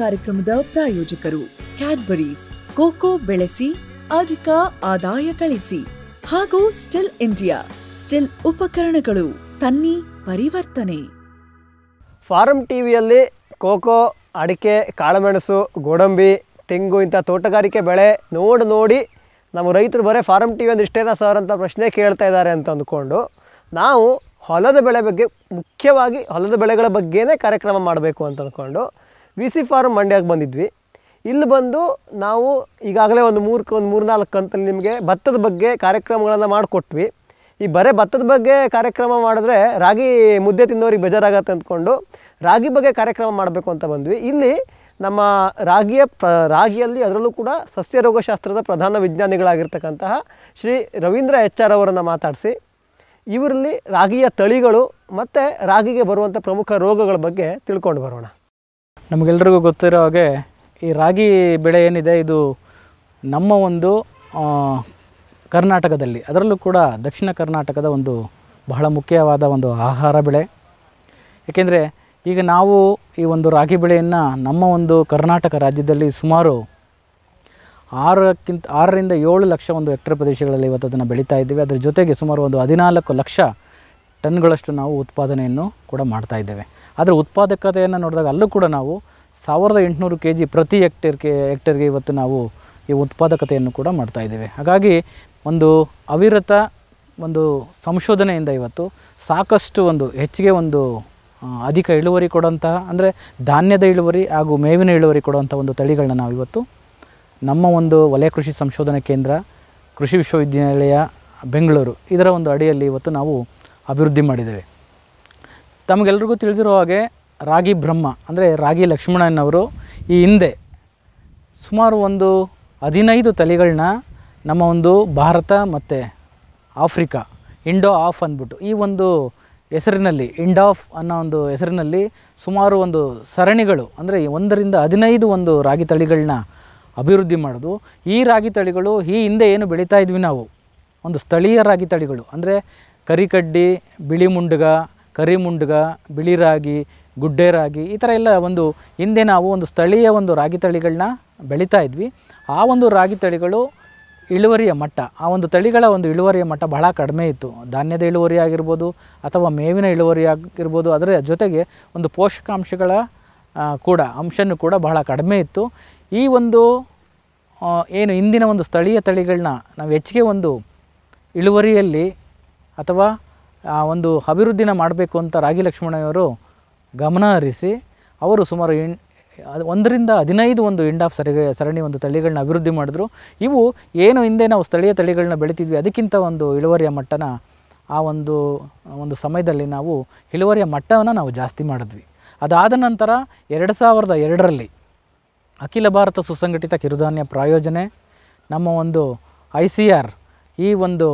ಕಾರ್ಯಕ್ರಮದ ಪ್ರಾಯೋಜಕರು Cadbury's cocoa ಬೆಳೆಸಿ ಅಧಿಕ ಆದಾಯ ಗಳಿಸಿ ಹಾಗೂ ಸ್ಟಿಲ್ ಇಂಡಿಯಾ ಸ್ಟಿಲ್ ಉಪಕರಣಗಳು ತನ್ನಿ ಪರಿವರ್ತನೆ ಫಾರಂ ಟಿವಿಯಲ್ಲಿ ಕೋಕೋ ಅಡಿಕೆ ಕಾಳುಮೆಣಸು ಗೋಡಂಬಿ ತೆಂಗು ಇಂಥ ತೋಟಗಾರಿಕೆ ಬೆಳೆ ನೋಡಿ ನೋಡಿ ನಮ್ಮ ರೈತರು ಬರೇ ಫಾರಂ ಟಿವಿ ಅಂದ್ರೆ ಇಷ್ಟೇನ ಸರ್ ಅಂತ ಪ್ರಶ್ನೆ ಕೇಳ್ತಾ ಇದ್ದಾರೆ ಅಂತ ಅಂದ್ಕೊಂಡು ನಾವು ಹೊಲದ ಬೆಳೆ ಬಗ್ಗೆ ಮುಖ್ಯವಾಗಿ ಹೊಲದ ಬೆಳೆಗಳ ಬಗ್ಗೆನೇ ಕಾರ್ಯಕ್ರಮ ಮಾಡಬೇಕು ಅಂತ ಅಂದ್ಕೊಂಡು ವಿ ಸಿ ಫಾರ್ಮ್ ಮಂಡ್ಯಕ್ಕೆ ಬಂದಿದ್ವಿ ಇಲ್ಲಿ ಬಂದು ನಾವು ಈಗಾಗಲೇ ಒಂದು ಮೂರು ಒಂದು ಮೂರು ನಾಲ್ಕು ಕಂತಲ್ಲಿ ನಿಮಗೆ ಭತ್ತದ ಬಗ್ಗೆ ಕಾರ್ಯಕ್ರಮಗಳನ್ನು ಮಾಡಿಕೊಟ್ವಿ ಈ ಬರೇ ಭತ್ತದ ಬಗ್ಗೆ ಕಾರ್ಯಕ್ರಮ ಮಾಡಿದ್ರೆ ರಾಗಿ ಮುದ್ದೆ ತಿನ್ನೋರಿಗೆ ಬೇಜಾರಾಗತ್ತೆ ಅಂದ್ಕೊಂಡು ರಾಗಿ ಬಗ್ಗೆ ಕಾರ್ಯಕ್ರಮ ಮಾಡಬೇಕು ಅಂತ ಬಂದ್ವಿ ಇಲ್ಲಿ ನಮ್ಮ ರಾಗಿಯ ಪ್ರ ರಾಗಿಯಲ್ಲಿ ಅದರಲ್ಲೂ ಕೂಡ ಸಸ್ಯ ರೋಗಶಾಸ್ತ್ರದ ಪ್ರಧಾನ ವಿಜ್ಞಾನಿಗಳಾಗಿರ್ತಕ್ಕಂತಹ ಶ್ರೀ ರವೀಂದ್ರ ಎಚ್ ಆರ್ ಅವರನ್ನು ಮಾತಾಡಿಸಿ ಇವರಲ್ಲಿ ರಾಗಿಯ ತಳಿಗಳು ಮತ್ತು ರಾಗಿಗೆ ಬರುವಂಥ ಪ್ರಮುಖ ರೋಗಗಳ ಬಗ್ಗೆ ತಿಳ್ಕೊಂಡು ಬರೋಣ ನಮಗೆಲ್ರಿಗೂ ಗೊತ್ತಿರೋ ಹಾಗೆ ಈ ರಾಗಿ ಬೆಳೆ ಏನಿದೆ ಇದು ನಮ್ಮ ಒಂದು ಕರ್ನಾಟಕದಲ್ಲಿ ಅದರಲ್ಲೂ ಕೂಡ ದಕ್ಷಿಣ ಕರ್ನಾಟಕದ ಒಂದು ಬಹಳ ಮುಖ್ಯವಾದ ಒಂದು ಆಹಾರ ಬೆಳೆ ಏಕೆಂದರೆ ಈಗ ನಾವು ಈ ಒಂದು ರಾಗಿ ಬೆಳೆಯನ್ನು ನಮ್ಮ ಒಂದು ಕರ್ನಾಟಕ ರಾಜ್ಯದಲ್ಲಿ ಸುಮಾರು ಆರಕ್ಕಿಂತ ಆರರಿಂದ ಏಳು ಲಕ್ಷ ಒಂದು ಹೆಕ್ಟರ್ ಪ್ರದೇಶಗಳಲ್ಲಿ ಇವತ್ತು ಅದನ್ನು ಬೆಳೀತಾ ಇದ್ದೀವಿ ಅದರ ಜೊತೆಗೆ ಸುಮಾರು ಒಂದು ಹದಿನಾಲ್ಕು ಲಕ್ಷ ಟನ್ಗಳಷ್ಟು ನಾವು ಉತ್ಪಾದನೆಯನ್ನು ಕೂಡ ಮಾಡ್ತಾ ಇದ್ದೇವೆ ಆದರೆ ಉತ್ಪಾದಕತೆಯನ್ನು ನೋಡಿದಾಗ ಅಲ್ಲೂ ಕೂಡ ನಾವು ಸಾವಿರದ ಎಂಟುನೂರು ಕೆ ಜಿ ಪ್ರತಿ ಹೆಕ್ಟೇರ್ಗೆ ಹೆಕ್ಟೇರ್ಗೆ ಇವತ್ತು ನಾವು ಈ ಉತ್ಪಾದಕತೆಯನ್ನು ಕೂಡ ಮಾಡ್ತಾ ಇದ್ದೇವೆ ಹಾಗಾಗಿ ಒಂದು ಅವಿರತ ಒಂದು ಸಂಶೋಧನೆಯಿಂದ ಇವತ್ತು ಸಾಕಷ್ಟು ಒಂದು ಹೆಚ್ಚಿಗೆ ಒಂದು ಅಧಿಕ ಇಳುವರಿ ಕೊಡುವಂತಹ ಅಂದರೆ ಧಾನ್ಯದ ಇಳುವರಿ ಹಾಗೂ ಮೇವಿನ ಇಳುವರಿ ಕೊಡುವಂಥ ಒಂದು ತಳಿಗಳನ್ನ ನಾವು ಇವತ್ತು ನಮ್ಮ ಒಂದು ವಲಯ ಕೃಷಿ ಸಂಶೋಧನಾ ಕೇಂದ್ರ ಕೃಷಿ ವಿಶ್ವವಿದ್ಯಾನಿಲಯ ಬೆಂಗಳೂರು ಇದರ ಒಂದು ಅಡಿಯಲ್ಲಿ ಇವತ್ತು ನಾವು ಅಭಿವೃದ್ಧಿ ಮಾಡಿದ್ದೇವೆ ತಮಗೆಲ್ರಿಗೂ ತಿಳಿದಿರೋ ಹಾಗೆ ರಾಗಿ ಬ್ರಹ್ಮ ಅಂದರೆ ರಾಗಿ ಲಕ್ಷ್ಮಣನವರು ಈ ಹಿಂದೆ ಸುಮಾರು ಒಂದು ಹದಿನೈದು ತಳಿಗಳನ್ನ ನಮ್ಮ ಒಂದು ಭಾರತ ಮತ್ತು ಆಫ್ರಿಕಾ ಇಂಡೋ ಆಫ್ ಅಂದ್ಬಿಟ್ಟು ಈ ಒಂದು ಹೆಸರಿನಲ್ಲಿ ಇಂಡಾಫ್ ಆಫ್ ಅನ್ನೋ ಒಂದು ಹೆಸರಿನಲ್ಲಿ ಸುಮಾರು ಒಂದು ಸರಣಿಗಳು ಅಂದರೆ ಒಂದರಿಂದ ಹದಿನೈದು ಒಂದು ರಾಗಿ ತಳಿಗಳನ್ನ ಅಭಿವೃದ್ಧಿ ಮಾಡೋದು ಈ ರಾಗಿ ತಳಿಗಳು ಈ ಹಿಂದೆ ಏನು ಬೆಳೀತಾ ಇದ್ವಿ ನಾವು ಒಂದು ಸ್ಥಳೀಯ ರಾಗಿ ತಳಿಗಳು ಅಂದರೆ ಕರಿಕಡ್ಡಿ ಬಿಳಿ ಮುಂಡ್ಗ ಕರಿ ಮುಂಡ್ಗ ಬಿಳಿ ರಾಗಿ ಗುಡ್ಡೆ ರಾಗಿ ಈ ಥರ ಎಲ್ಲ ಒಂದು ಹಿಂದೆ ನಾವು ಒಂದು ಸ್ಥಳೀಯ ಒಂದು ರಾಗಿ ತಳಿಗಳನ್ನ ಬೆಳೀತಾ ಇದ್ವಿ ಆ ಒಂದು ರಾಗಿ ತಳಿಗಳು ಇಳುವರಿಯ ಮಟ್ಟ ಆ ಒಂದು ತಳಿಗಳ ಒಂದು ಇಳುವರಿಯ ಮಟ್ಟ ಬಹಳ ಕಡಿಮೆ ಇತ್ತು ಧಾನ್ಯದ ಇಳುವರಿ ಆಗಿರ್ಬೋದು ಅಥವಾ ಮೇವಿನ ಇಳುವರಿ ಆಗಿರ್ಬೋದು ಅದರ ಜೊತೆಗೆ ಒಂದು ಪೋಷಕಾಂಶಗಳ ಕೂಡ ಅಂಶನೂ ಕೂಡ ಬಹಳ ಕಡಿಮೆ ಇತ್ತು ಈ ಒಂದು ಏನು ಇಂದಿನ ಒಂದು ಸ್ಥಳೀಯ ತಳಿಗಳನ್ನ ನಾವು ಹೆಚ್ಚಿಗೆ ಒಂದು ಇಳುವರಿಯಲ್ಲಿ ಅಥವಾ ಆ ಒಂದು ಅಭಿವೃದ್ಧಿನ ಮಾಡಬೇಕು ಅಂತ ರಾಗಿ ಲಕ್ಷ್ಮಣಯ್ಯವರು ಗಮನ ಹರಿಸಿ ಅವರು ಸುಮಾರು ಎಣ್ ಒಂದರಿಂದ ಹದಿನೈದು ಒಂದು ಎಂಡ್ ಆಫ್ ಸರಿ ಸರಣಿ ಒಂದು ತಳಿಗಳನ್ನ ಅಭಿವೃದ್ಧಿ ಮಾಡಿದ್ರು ಇವು ಏನು ಹಿಂದೆ ನಾವು ಸ್ಥಳೀಯ ತಳಿಗಳನ್ನ ಬೆಳೀತಿದ್ವಿ ಅದಕ್ಕಿಂತ ಒಂದು ಇಳುವರಿಯ ಮಟ್ಟನ ಆ ಒಂದು ಒಂದು ಸಮಯದಲ್ಲಿ ನಾವು ಇಳುವರಿಯ ಮಟ್ಟವನ್ನು ನಾವು ಜಾಸ್ತಿ ಮಾಡಿದ್ವಿ ಅದಾದ ನಂತರ ಎರಡು ಸಾವಿರದ ಎರಡರಲ್ಲಿ ಅಖಿಲ ಭಾರತ ಸುಸಂಘಟಿತ ಕಿರುಧಾನ್ಯ ಪ್ರಾಯೋಜನೆ ನಮ್ಮ ಒಂದು ಐ ಸಿ ಆರ್ ಈ ಒಂದು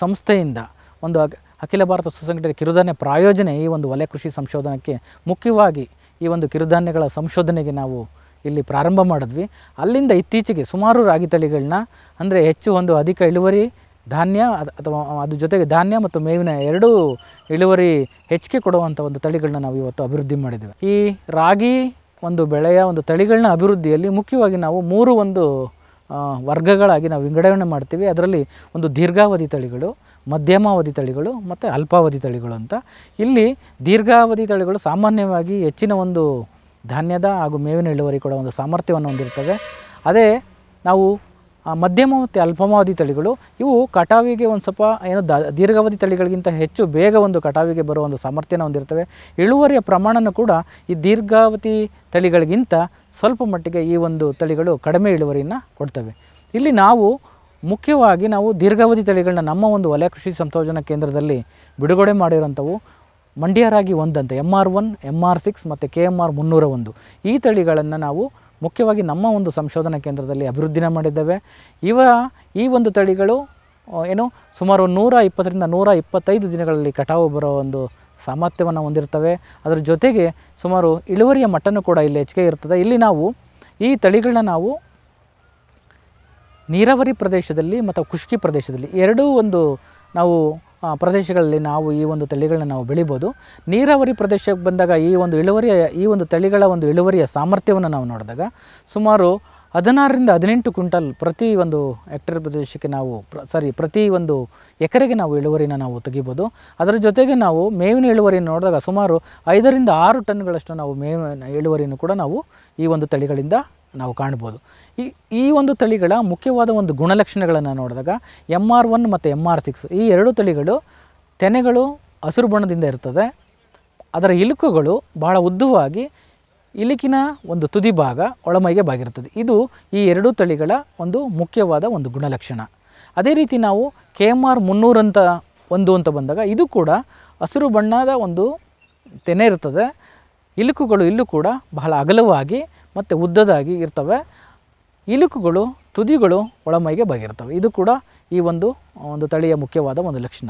ಸಂಸ್ಥೆಯಿಂದ ಒಂದು ಅಖಿಲ ಭಾರತ ಸುಸಂಘಟಿತ ಕಿರುಧಾನ್ಯ ಪ್ರಾಯೋಜನೆ ಈ ಒಂದು ವಲಯ ಕೃಷಿ ಸಂಶೋಧನಕ್ಕೆ ಮುಖ್ಯವಾಗಿ ಈ ಒಂದು ಕಿರುಧಾನ್ಯಗಳ ಸಂಶೋಧನೆಗೆ ನಾವು ಇಲ್ಲಿ ಪ್ರಾರಂಭ ಮಾಡಿದ್ವಿ ಅಲ್ಲಿಂದ ಇತ್ತೀಚೆಗೆ ಸುಮಾರು ರಾಗಿ ತಳಿಗಳನ್ನ ಅಂದರೆ ಹೆಚ್ಚು ಒಂದು ಅಧಿಕ ಇಳುವರಿ ಧಾನ್ಯ ಅಥವಾ ಅದ್ರ ಜೊತೆಗೆ ಧಾನ್ಯ ಮತ್ತು ಮೇವಿನ ಎರಡೂ ಇಳುವರಿ ಹೆಚ್ಚಿಗೆ ಕೊಡುವಂಥ ಒಂದು ತಳಿಗಳನ್ನ ನಾವು ಇವತ್ತು ಅಭಿವೃದ್ಧಿ ಮಾಡಿದ್ದೇವೆ ಈ ರಾಗಿ ಒಂದು ಬೆಳೆಯ ಒಂದು ತಳಿಗಳನ್ನ ಅಭಿವೃದ್ಧಿಯಲ್ಲಿ ಮುಖ್ಯವಾಗಿ ನಾವು ಮೂರು ಒಂದು ವರ್ಗಗಳಾಗಿ ನಾವು ವಿಂಗಡಣೆ ಮಾಡ್ತೀವಿ ಅದರಲ್ಲಿ ಒಂದು ದೀರ್ಘಾವಧಿ ತಳಿಗಳು ಮಧ್ಯಮಾವಧಿ ತಳಿಗಳು ಮತ್ತು ಅಲ್ಪಾವಧಿ ತಳಿಗಳು ಅಂತ ಇಲ್ಲಿ ದೀರ್ಘಾವಧಿ ತಳಿಗಳು ಸಾಮಾನ್ಯವಾಗಿ ಹೆಚ್ಚಿನ ಒಂದು ಧಾನ್ಯದ ಹಾಗೂ ಮೇವಿನ ಇಳುವರಿ ಕೊಡೋ ಒಂದು ಸಾಮರ್ಥ್ಯವನ್ನು ಹೊಂದಿರ್ತವೆ ಅದೇ ನಾವು ಮಧ್ಯಮ ಮತ್ತು ಅಲ್ಪಮಾವಧಿ ತಳಿಗಳು ಇವು ಕಟಾವಿಗೆ ಒಂದು ಸ್ವಲ್ಪ ಏನು ದ ದೀರ್ಘಾವಧಿ ತಳಿಗಳಿಗಿಂತ ಹೆಚ್ಚು ಬೇಗ ಒಂದು ಕಟಾವಿಗೆ ಬರುವ ಒಂದು ಸಾಮರ್ಥ್ಯನ ಹೊಂದಿರ್ತವೆ ಇಳುವರಿಯ ಪ್ರಮಾಣನೂ ಕೂಡ ಈ ದೀರ್ಘಾವಧಿ ತಳಿಗಳಿಗಿಂತ ಸ್ವಲ್ಪ ಮಟ್ಟಿಗೆ ಈ ಒಂದು ತಳಿಗಳು ಕಡಿಮೆ ಇಳುವರಿಯನ್ನು ಕೊಡ್ತವೆ ಇಲ್ಲಿ ನಾವು ಮುಖ್ಯವಾಗಿ ನಾವು ದೀರ್ಘಾವಧಿ ತಳಿಗಳನ್ನ ನಮ್ಮ ಒಂದು ವಲಯ ಕೃಷಿ ಸಂಶೋಧನಾ ಕೇಂದ್ರದಲ್ಲಿ ಬಿಡುಗಡೆ ಮಾಡಿರೋಂಥವು ಮಂಡ್ಯರಾಗಿ ಒಂದಂತೆ M R one M R six ಮತ್ತು ಕೆ ಎಮ್ ಆರ್ ಮುನ್ನೂರ ಒಂದು ಈ ತಳಿಗಳನ್ನು ನಾವು ಮುಖ್ಯವಾಗಿ ನಮ್ಮ ಒಂದು ಸಂಶೋಧನಾ ಕೇಂದ್ರದಲ್ಲಿ ಅಭಿವೃದ್ಧಿನ ಮಾಡಿದ್ದೇವೆ ಇವ ಈ ಒಂದು ತಳಿಗಳು ಏನು ಸುಮಾರು ನೂರ ಇಪ್ಪತ್ತರಿಂದ ನೂರ ಇಪ್ಪತ್ತೈದು ದಿನಗಳಲ್ಲಿ ಕಟಾವು ಬರೋ ಒಂದು ಸಾಮರ್ಥ್ಯವನ್ನು ಹೊಂದಿರ್ತವೆ ಅದರ ಜೊತೆಗೆ ಸುಮಾರು ಇಳುವರಿಯ ಮಟ್ಟನೂ ಕೂಡ ಇಲ್ಲಿ ಹೆಚ್ಚಿಗೆ ಇರ್ತದೆ ಇಲ್ಲಿ ನಾವು ಈ ತಳಿಗಳನ್ನ ನಾವು ನೀರಾವರಿ ಪ್ರದೇಶದಲ್ಲಿ ಮತ್ತು ಖುಷ್ಕಿ ಪ್ರದೇಶದಲ್ಲಿ ಎರಡೂ ಒಂದು ನಾವು ಪ್ರದೇಶಗಳಲ್ಲಿ ನಾವು ಈ ಒಂದು ತಳಿಗಳನ್ನ ನಾವು ಬೆಳಿಬೋದು ನೀರಾವರಿ ಪ್ರದೇಶಕ್ಕೆ ಬಂದಾಗ ಈ ಒಂದು ಇಳುವರಿಯ ಈ ಒಂದು ತಳಿಗಳ ಒಂದು ಇಳುವರಿಯ ಸಾಮರ್ಥ್ಯವನ್ನು ನಾವು ನೋಡಿದಾಗ ಸುಮಾರು ಹದಿನಾರರಿಂದ ಹದಿನೆಂಟು ಕ್ವಿಂಟಲ್ ಪ್ರತಿ ಒಂದು ಹೆಕ್ಟೇರ್ ಪ್ರದೇಶಕ್ಕೆ ನಾವು ಪ್ರ ಸಾರಿ ಪ್ರತಿ ಒಂದು ಎಕರೆಗೆ ನಾವು ಇಳುವರಿನ ನಾವು ತೆಗಿಬೋದು ಅದರ ಜೊತೆಗೆ ನಾವು ಮೇವಿನ ಇಳುವರಿಯನ್ನು ನೋಡಿದಾಗ ಸುಮಾರು ಐದರಿಂದ ಆರು ಟನ್ಗಳಷ್ಟು ನಾವು ಮೇವಿನ ಇಳುವರಿಯನ್ನು ಕೂಡ ನಾವು ಈ ಒಂದು ತಳಿಗಳಿಂದ ನಾವು ಕಾಣ್ಬೋದು ಈ ಈ ಒಂದು ತಳಿಗಳ ಮುಖ್ಯವಾದ ಒಂದು ಗುಣಲಕ್ಷಣಗಳನ್ನು ನೋಡಿದಾಗ ಎಮ್ ಆರ್ ಒನ್ ಮತ್ತು ಎಮ್ ಆರ್ ಸಿಕ್ಸ್ ಈ ಎರಡು ತಳಿಗಳು ತೆನೆಗಳು ಹಸಿರು ಬಣ್ಣದಿಂದ ಇರ್ತದೆ ಅದರ ಇಲುಕುಗಳು ಬಹಳ ಉದ್ದವಾಗಿ ಇಲುಕಿನ ಒಂದು ತುದಿ ಭಾಗ ಒಳಮೈಗೆ ಬಾಗಿರುತ್ತದೆ ಇದು ಈ ಎರಡೂ ತಳಿಗಳ ಒಂದು ಮುಖ್ಯವಾದ ಒಂದು ಗುಣಲಕ್ಷಣ ಅದೇ ರೀತಿ ನಾವು ಕೆ ಎಮ್ ಆರ್ ಮುನ್ನೂರಂತ ಒಂದು ಅಂತ ಬಂದಾಗ ಇದು ಕೂಡ ಹಸಿರು ಬಣ್ಣದ ಒಂದು ತೆನೆ ಇರ್ತದೆ ಇಲುಕುಗಳು ಇಲ್ಲೂ ಕೂಡ ಬಹಳ ಅಗಲವಾಗಿ ಮತ್ತು ಉದ್ದದಾಗಿ ಇರ್ತವೆ ಇಲುಕುಗಳು ತುದಿಗಳು ಒಳಮೈಗೆ ಬಗೆರ್ತವೆ ಇದು ಕೂಡ ಈ ಒಂದು ಒಂದು ತಳಿಯ ಮುಖ್ಯವಾದ ಒಂದು ಲಕ್ಷಣ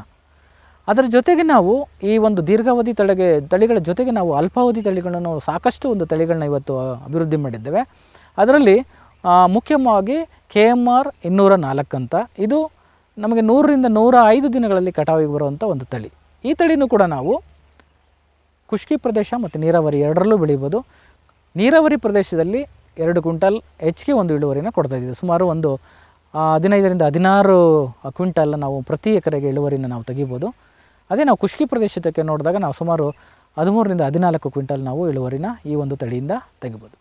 ಅದರ ಜೊತೆಗೆ ನಾವು ಈ ಒಂದು ದೀರ್ಘಾವಧಿ ತಳಿಗೆ ತಳಿಗಳ ಜೊತೆಗೆ ನಾವು ಅಲ್ಪಾವಧಿ ತಳಿಗಳನ್ನು ಸಾಕಷ್ಟು ಒಂದು ತಳಿಗಳನ್ನ ಇವತ್ತು ಅಭಿವೃದ್ಧಿ ಮಾಡಿದ್ದೇವೆ ಅದರಲ್ಲಿ ಮುಖ್ಯವಾಗಿ ಕೆ ಎಮ್ ಆರ್ ಇನ್ನೂರ ಅಂತ ಇದು ನಮಗೆ ನೂರರಿಂದ ನೂರ ಐದು ದಿನಗಳಲ್ಲಿ ಕಟಾವಿಗೆ ಬರುವಂಥ ಒಂದು ತಳಿ ಈ ತಳಿನೂ ಕೂಡ ನಾವು ಖುಷ್ಕಿ ಪ್ರದೇಶ ಮತ್ತು ನೀರಾವರಿ ಎರಡರಲ್ಲೂ ಬೆಳಿಬೋದು ನೀರಾವರಿ ಪ್ರದೇಶದಲ್ಲಿ ಎರಡು ಕ್ವಿಂಟಲ್ ಹೆಚ್ಚಿಗೆ ಒಂದು ಇಳುವರಿನ ಇದ್ದೀವಿ ಸುಮಾರು ಒಂದು ಹದಿನೈದರಿಂದ ಹದಿನಾರು ಕ್ವಿಂಟಲ್ ನಾವು ಪ್ರತಿ ಎಕರೆಗೆ ಇಳುವರಿನ ನಾವು ತೆಗಿಬೋದು ಅದೇ ನಾವು ಖುಷ್ಕಿ ಪ್ರದೇಶಕ್ಕೆ ನೋಡಿದಾಗ ನಾವು ಸುಮಾರು ಹದಿಮೂರರಿಂದ ಹದಿನಾಲ್ಕು ಕ್ವಿಂಟಲ್ ನಾವು ಇಳುವರಿನ ಈ ಒಂದು ತಳಿಯಿಂದ ತೆಗಿಬೋದು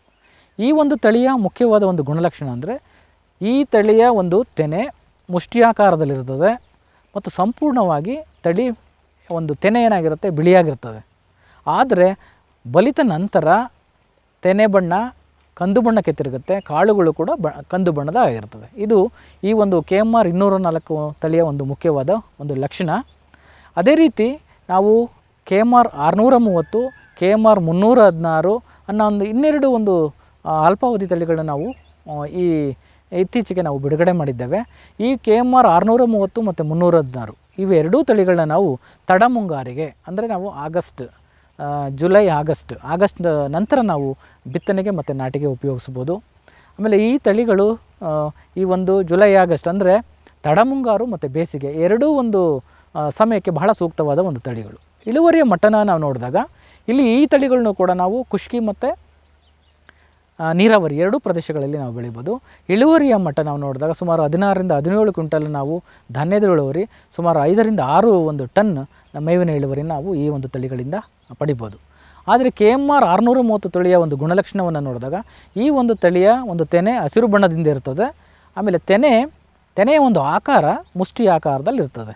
ಈ ಒಂದು ತಳಿಯ ಮುಖ್ಯವಾದ ಒಂದು ಗುಣಲಕ್ಷಣ ಅಂದರೆ ಈ ತಳಿಯ ಒಂದು ತೆನೆ ಮುಷ್ಟಿಯಾಕಾರದಲ್ಲಿರ್ತದೆ ಮತ್ತು ಸಂಪೂರ್ಣವಾಗಿ ತಳಿ ಒಂದು ತೆನೆ ಏನಾಗಿರುತ್ತೆ ಬಿಳಿಯಾಗಿರ್ತದೆ ಆದರೆ ಬಲಿತ ನಂತರ ತೆನೆ ಬಣ್ಣ ಕಂದು ಬಣ್ಣಕ್ಕೆ ತಿರುಗುತ್ತೆ ಕಾಳುಗಳು ಕೂಡ ಬ ಕಂದು ಬಣ್ಣದ ಆಗಿರ್ತದೆ ಇದು ಈ ಒಂದು ಕೆ ಎಮ್ ಆರ್ ಇನ್ನೂರ ನಾಲ್ಕು ತಳಿಯ ಒಂದು ಮುಖ್ಯವಾದ ಒಂದು ಲಕ್ಷಣ ಅದೇ ರೀತಿ ನಾವು ಕೆ ಎಮ್ ಆರ್ ಆರುನೂರ ಮೂವತ್ತು ಕೆ ಎಮ್ ಆರ್ ಮುನ್ನೂರ ಹದಿನಾರು ಅನ್ನೋ ಒಂದು ಇನ್ನೆರಡು ಒಂದು ಅಲ್ಪಾವಧಿ ತಳಿಗಳನ್ನ ನಾವು ಈ ಇತ್ತೀಚೆಗೆ ನಾವು ಬಿಡುಗಡೆ ಮಾಡಿದ್ದೇವೆ ಈ ಕೆ ಎಮ್ ಆರ್ ಆರುನೂರ ಮೂವತ್ತು ಮತ್ತು ಮುನ್ನೂರ ಹದಿನಾರು ಇವೆರಡೂ ತಳಿಗಳನ್ನ ನಾವು ತಡ ಮುಂಗಾರಿಗೆ ಅಂದರೆ ನಾವು ಆಗಸ್ಟ್ ಜುಲೈ ಆಗಸ್ಟ್ ಆಗಸ್ಟ್ ನಂತರ ನಾವು ಬಿತ್ತನೆಗೆ ಮತ್ತು ನಾಟಿಗೆ ಉಪಯೋಗಿಸ್ಬೋದು ಆಮೇಲೆ ಈ ತಳಿಗಳು ಈ ಒಂದು ಜುಲೈ ಆಗಸ್ಟ್ ಅಂದರೆ ತಡಮುಂಗಾರು ಮತ್ತು ಬೇಸಿಗೆ ಎರಡೂ ಒಂದು ಸಮಯಕ್ಕೆ ಬಹಳ ಸೂಕ್ತವಾದ ಒಂದು ತಳಿಗಳು ಇಳುವರಿಯ ಮಟ್ಟನ ನಾವು ನೋಡಿದಾಗ ಇಲ್ಲಿ ಈ ತಳಿಗಳನ್ನು ಕೂಡ ನಾವು ಖುಷ್ಕಿ ಮತ್ತು ನೀರಾವರಿ ಎರಡೂ ಪ್ರದೇಶಗಳಲ್ಲಿ ನಾವು ಬೆಳಿಬೋದು ಇಳುವರಿಯ ಮಟ್ಟ ನಾವು ನೋಡಿದಾಗ ಸುಮಾರು ಹದಿನಾರರಿಂದ ಹದಿನೇಳು ಕ್ವಿಂಟಲ್ ನಾವು ಧಾನ್ಯದ ಇಳುವರಿ ಸುಮಾರು ಐದರಿಂದ ಆರು ಒಂದು ಟನ್ ಮೇವಿನ ಇಳುವರಿ ನಾವು ಈ ಒಂದು ತಳಿಗಳಿಂದ ಪಡಿಬೋದು ಆದರೆ ಕೆ ಎಮ್ ಆರ್ ಆರುನೂರ ಮೂವತ್ತು ತಳಿಯ ಒಂದು ಗುಣಲಕ್ಷಣವನ್ನು ನೋಡಿದಾಗ ಈ ಒಂದು ತಳಿಯ ಒಂದು ತೆನೆ ಹಸಿರು ಬಣ್ಣದಿಂದ ಇರ್ತದೆ ಆಮೇಲೆ ತೆನೆ ತೆನೆಯ ಒಂದು ಆಕಾರ ಮುಷ್ಟಿ ಆಕಾರದಲ್ಲಿ ಇರ್ತದೆ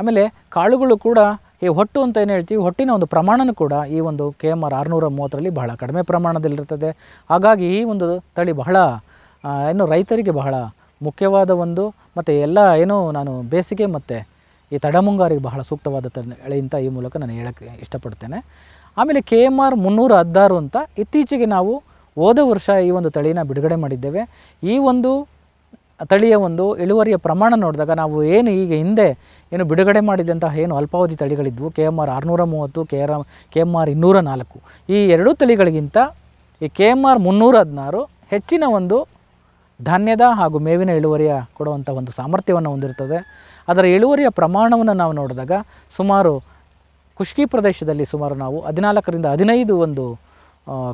ಆಮೇಲೆ ಕಾಳುಗಳು ಕೂಡ ಈ ಹೊಟ್ಟು ಅಂತ ಏನು ಹೇಳ್ತೀವಿ ಹೊಟ್ಟಿನ ಒಂದು ಪ್ರಮಾಣನೂ ಕೂಡ ಈ ಒಂದು ಕೆ ಎಮ್ ಆರ್ ಆರುನೂರ ಮೂವತ್ತರಲ್ಲಿ ಬಹಳ ಕಡಿಮೆ ಪ್ರಮಾಣದಲ್ಲಿರ್ತದೆ ಹಾಗಾಗಿ ಈ ಒಂದು ತಳಿ ಬಹಳ ಏನು ರೈತರಿಗೆ ಬಹಳ ಮುಖ್ಯವಾದ ಒಂದು ಮತ್ತು ಎಲ್ಲ ಏನು ನಾನು ಬೇಸಿಗೆ ಮತ್ತು ಈ ತಡಮುಂಗಾರಿಗೆ ಬಹಳ ಸೂಕ್ತವಾದ ತಳಿ ಈ ಮೂಲಕ ನಾನು ಹೇಳಕ್ಕೆ ಇಷ್ಟಪಡ್ತೇನೆ ಆಮೇಲೆ ಕೆ ಎಮ್ ಆರ್ ಮುನ್ನೂರ ಹದಿನಾರು ಅಂತ ಇತ್ತೀಚೆಗೆ ನಾವು ಹೋದ ವರ್ಷ ಈ ಒಂದು ತಳಿನ ಬಿಡುಗಡೆ ಮಾಡಿದ್ದೇವೆ ಈ ಒಂದು ತಳಿಯ ಒಂದು ಇಳುವರಿಯ ಪ್ರಮಾಣ ನೋಡಿದಾಗ ನಾವು ಏನು ಈಗ ಹಿಂದೆ ಏನು ಬಿಡುಗಡೆ ಮಾಡಿದಂತಹ ಏನು ಅಲ್ಪಾವಧಿ ತಳಿಗಳಿದ್ವು ಕೆ ಎಮ್ ಆರ್ ಆರುನೂರ ಮೂವತ್ತು K R K M R ಇನ್ನೂರ ನಾಲ್ಕು ಈ ಎರಡೂ ತಳಿಗಳಿಗಿಂತ ಈ ಕೆ ಎಮ್ ಆರ್ ಮುನ್ನೂರ ಹದಿನಾರು ಹೆಚ್ಚಿನ ಒಂದು ಧಾನ್ಯದ ಹಾಗೂ ಮೇವಿನ ಇಳುವರಿಯ ಕೊಡುವಂಥ ಒಂದು ಸಾಮರ್ಥ್ಯವನ್ನು ಹೊಂದಿರ್ತದೆ ಅದರ ಇಳುವರಿಯ ಪ್ರಮಾಣವನ್ನು ನಾವು ನೋಡಿದಾಗ ಸುಮಾರು ಖುಷ್ಕಿ ಪ್ರದೇಶದಲ್ಲಿ ಸುಮಾರು ನಾವು ಹದಿನಾಲ್ಕರಿಂದ ಹದಿನೈದು ಒಂದು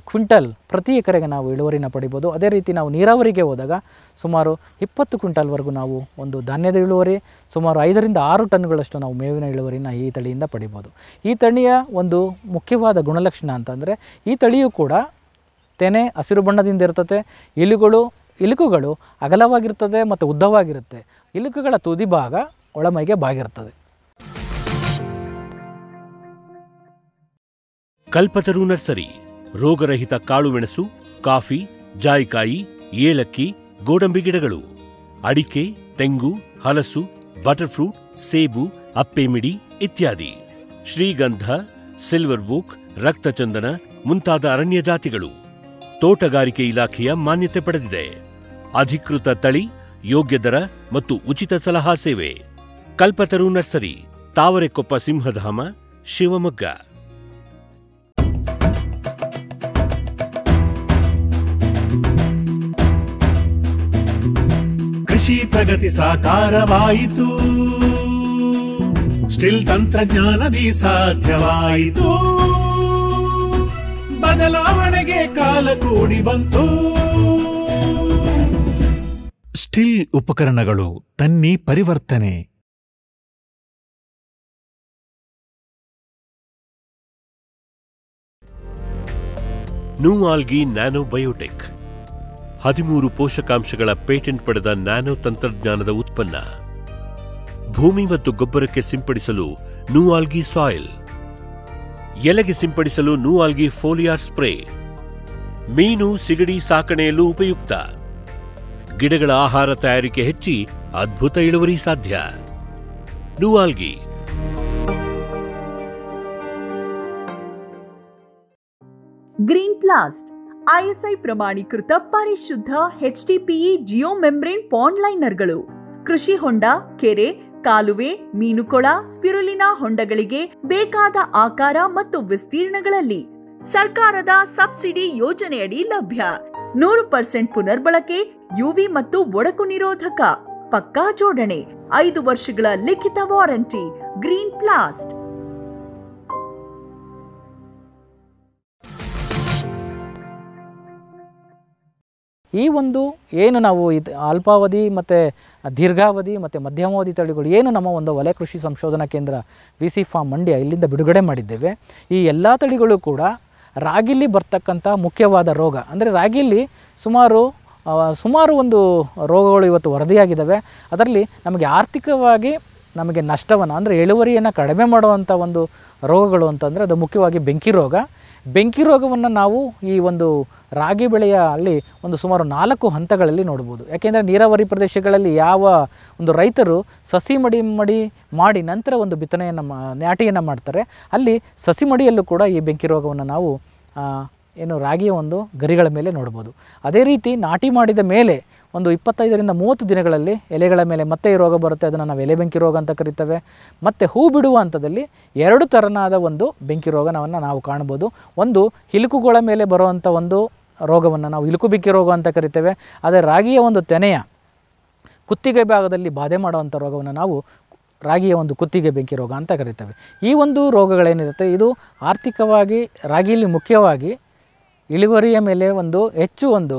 ಕ್ವಿಂಟಲ್ ಪ್ರತಿ ಎಕರೆಗೆ ನಾವು ಇಳುವರಿನ ಪಡಿಬೋದು ಅದೇ ರೀತಿ ನಾವು ನೀರಾವರಿಗೆ ಹೋದಾಗ ಸುಮಾರು ಇಪ್ಪತ್ತು ಕ್ವಿಂಟಲ್ವರೆಗೂ ನಾವು ಒಂದು ಧಾನ್ಯದ ಇಳುವರಿ ಸುಮಾರು ಐದರಿಂದ ಆರು ಟನ್ಗಳಷ್ಟು ನಾವು ಮೇವಿನ ಇಳುವರಿನ ಈ ತಳಿಯಿಂದ ಪಡಿಬೋದು ಈ ತಳಿಯ ಒಂದು ಮುಖ್ಯವಾದ ಗುಣಲಕ್ಷಣ ಅಂತಂದರೆ ಈ ತಳಿಯು ಕೂಡ ತೆನೆ ಹಸಿರು ಬಣ್ಣದಿಂದ ಇರ್ತದೆ ಇಲಿಗಳು ಇಲುಕುಗಳು ಅಗಲವಾಗಿರುತ್ತದೆ ಮತ್ತು ಉದ್ದವಾಗಿರುತ್ತೆ ಇಲುಕುಗಳ ತುದಿ ಭಾಗ ಒಳಮೈಗೆ ಬಾಗಿರುತ್ತದೆ ಕಲ್ಪತರು ನರ್ಸರಿ ರೋಗರಹಿತ ಕಾಳುಮೆಣಸು ಕಾಫಿ ಜಾಯಿಕಾಯಿ ಏಲಕ್ಕಿ ಗೋಡಂಬಿ ಗಿಡಗಳು ಅಡಿಕೆ ತೆಂಗು ಹಲಸು ಬಟರ್ಫ್ರೂಟ್ ಸೇಬು ಅಪ್ಪೆಮಿಡಿ ಇತ್ಯಾದಿ ಶ್ರೀಗಂಧ ಸಿಲ್ವರ್ ಬುಕ್ ರಕ್ತಚಂದನ ಮುಂತಾದ ಅರಣ್ಯ ಜಾತಿಗಳು ತೋಟಗಾರಿಕೆ ಇಲಾಖೆಯ ಮಾನ್ಯತೆ ಪಡೆದಿದೆ ಅಧಿಕೃತ ತಳಿ ಯೋಗ್ಯ ದರ ಮತ್ತು ಉಚಿತ ಸಲಹಾ ಸೇವೆ ಕಲ್ಪತರು ನರ್ಸರಿ ತಾವರೆಕೊಪ್ಪ ಸಿಂಹಧಾಮ ಶಿವಮೊಗ್ಗ ಕೃಷಿ ಪ್ರಗತಿ ಸಾಕಾರವಾಯಿತು ಸ್ಟಿಲ್ ತಂತ್ರಜ್ಞಾನದಿ ಸಾಧ್ಯವಾಯಿತು ಬದಲಾವಣೆಗೆ ಕಾಲ ಕೂಡಿ ಬಂತು ಸ್ಟೀಲ್ ಉಪಕರಣಗಳು ತನ್ನಿ ಪರಿವರ್ತನೆ ಆಲ್ಗಿ ನ್ಯಾನೋ ಬಯೋಟೆಕ್ ಹದಿಮೂರು ಪೋಷಕಾಂಶಗಳ ಪೇಟೆಂಟ್ ಪಡೆದ ನ್ಯಾನೋ ತಂತ್ರಜ್ಞಾನದ ಉತ್ಪನ್ನ ಭೂಮಿ ಮತ್ತು ಗೊಬ್ಬರಕ್ಕೆ ಸಿಂಪಡಿಸಲು ಆಲ್ಗಿ ಸಾಯಿಲ್ ಎಲೆಗೆ ಸಿಂಪಡಿಸಲು ಆಲ್ಗಿ ಫೋಲಿಯಾರ್ ಸ್ಪ್ರೇ ಮೀನು ಸಿಗಡಿ ಸಾಕಣೆಯಲ್ಲೂ ಉಪಯುಕ್ತ ಗಿಡಗಳ ಆಹಾರ ತಯಾರಿಕೆ ಹೆಚ್ಚಿ ಅದ್ಭುತ ಇಳುವರಿ ಸಾಧ್ಯ ಡುವಾಲ್ಗಿ ಗ್ರೀನ್ ಪ್ಲಾಸ್ಟ್ ಐಎಸ್ಐ ಪ್ರಮಾಣೀಕೃತ ಪರಿಶುದ್ಧ ಟಿಪಿಇ ಜಿಯೋ ಮೆಂಬ್ರೇನ್ ಪಾಂಡ್ ಲೈನರ್ಗಳು ಕೃಷಿ ಹೊಂಡ ಕೆರೆ ಕಾಲುವೆ ಮೀನುಕೊಳ ಸ್ಪಿರುಲಿನಾ ಹೊಂಡಗಳಿಗೆ ಬೇಕಾದ ಆಕಾರ ಮತ್ತು ವಿಸ್ತೀರ್ಣಗಳಲ್ಲಿ ಸರ್ಕಾರದ ಸಬ್ಸಿಡಿ ಯೋಜನೆಯಡಿ ಲಭ್ಯ ನೂರು ಪರ್ಸೆಂಟ್ ಪುನರ್ಬಳಕೆ ಯುವಿ ಮತ್ತು ಒಡಕು ನಿರೋಧಕ ಪಕ್ಕಾ ಜೋಡಣೆ ಐದು ವರ್ಷಗಳ ಲಿಖಿತ ವಾರಂಟಿ ಗ್ರೀನ್ ಪ್ಲಾಸ್ಟ್ ಈ ಒಂದು ಏನು ನಾವು ಇದು ಅಲ್ಪಾವಧಿ ಮತ್ತು ದೀರ್ಘಾವಧಿ ಮತ್ತು ಮಧ್ಯಮಾವಧಿ ತಳಿಗಳು ಏನು ನಮ್ಮ ಒಂದು ವಲಯ ಕೃಷಿ ಸಂಶೋಧನಾ ಕೇಂದ್ರ ವಿ ಸಿ ಫಾರ್ಮ್ ಮಂಡ್ಯ ಇಲ್ಲಿಂದ ಬಿಡುಗಡೆ ಮಾಡಿದ್ದೇವೆ ಈ ಎಲ್ಲ ತಳಿಗಳು ಕೂಡ ರಾಗಿಲ್ಲಿ ಬರ್ತಕ್ಕಂಥ ಮುಖ್ಯವಾದ ರೋಗ ಅಂದರೆ ರಾಗಿಲಿ ಸುಮಾರು ಸುಮಾರು ಒಂದು ರೋಗಗಳು ಇವತ್ತು ವರದಿಯಾಗಿದ್ದಾವೆ ಅದರಲ್ಲಿ ನಮಗೆ ಆರ್ಥಿಕವಾಗಿ ನಮಗೆ ನಷ್ಟವನ್ನು ಅಂದರೆ ಇಳುವರಿಯನ್ನು ಕಡಿಮೆ ಮಾಡುವಂಥ ಒಂದು ರೋಗಗಳು ಅಂತಂದರೆ ಅದು ಮುಖ್ಯವಾಗಿ ಬೆಂಕಿ ರೋಗ ಬೆಂಕಿ ರೋಗವನ್ನು ನಾವು ಈ ಒಂದು ರಾಗಿ ಬೆಳೆಯ ಅಲ್ಲಿ ಒಂದು ಸುಮಾರು ನಾಲ್ಕು ಹಂತಗಳಲ್ಲಿ ನೋಡ್ಬೋದು ಯಾಕೆಂದರೆ ನೀರಾವರಿ ಪ್ರದೇಶಗಳಲ್ಲಿ ಯಾವ ಒಂದು ರೈತರು ಸಸಿ ಮಡಿ ಮಡಿ ಮಾಡಿ ನಂತರ ಒಂದು ಬಿತ್ತನೆಯನ್ನು ಮಾ ನಾಟಿಯನ್ನು ಮಾಡ್ತಾರೆ ಅಲ್ಲಿ ಸಸಿ ಮಡಿಯಲ್ಲೂ ಕೂಡ ಈ ಬೆಂಕಿ ರೋಗವನ್ನು ನಾವು ಏನು ರಾಗಿಯ ಒಂದು ಗರಿಗಳ ಮೇಲೆ ನೋಡ್ಬೋದು ಅದೇ ರೀತಿ ನಾಟಿ ಮಾಡಿದ ಮೇಲೆ ಒಂದು ಇಪ್ಪತ್ತೈದರಿಂದ ಮೂವತ್ತು ದಿನಗಳಲ್ಲಿ ಎಲೆಗಳ ಮೇಲೆ ಮತ್ತೆ ಈ ರೋಗ ಬರುತ್ತೆ ಅದನ್ನು ನಾವು ಎಲೆ ಬೆಂಕಿ ರೋಗ ಅಂತ ಕರಿತೇವೆ ಮತ್ತು ಹೂ ಬಿಡುವ ಹಂತದಲ್ಲಿ ಎರಡು ಥರನಾದ ಒಂದು ಬೆಂಕಿ ರೋಗವನ್ನು ನಾವು ಕಾಣ್ಬೋದು ಒಂದು ಹಿಲುಕುಗಳ ಮೇಲೆ ಬರುವಂಥ ಒಂದು ರೋಗವನ್ನು ನಾವು ಇಲುಕು ಬೆಂಕಿ ರೋಗ ಅಂತ ಕರಿತೇವೆ ಆದರೆ ರಾಗಿಯ ಒಂದು ತೆನೆಯ ಕುತ್ತಿಗೆ ಭಾಗದಲ್ಲಿ ಬಾಧೆ ಮಾಡುವಂಥ ರೋಗವನ್ನು ನಾವು ರಾಗಿಯ ಒಂದು ಕುತ್ತಿಗೆ ಬೆಂಕಿ ರೋಗ ಅಂತ ಕರಿತೇವೆ ಈ ಒಂದು ರೋಗಗಳೇನಿರುತ್ತೆ ಇದು ಆರ್ಥಿಕವಾಗಿ ರಾಗಿಯಲ್ಲಿ ಮುಖ್ಯವಾಗಿ ಇಳುವರಿಯ ಮೇಲೆ ಒಂದು ಹೆಚ್ಚು ಒಂದು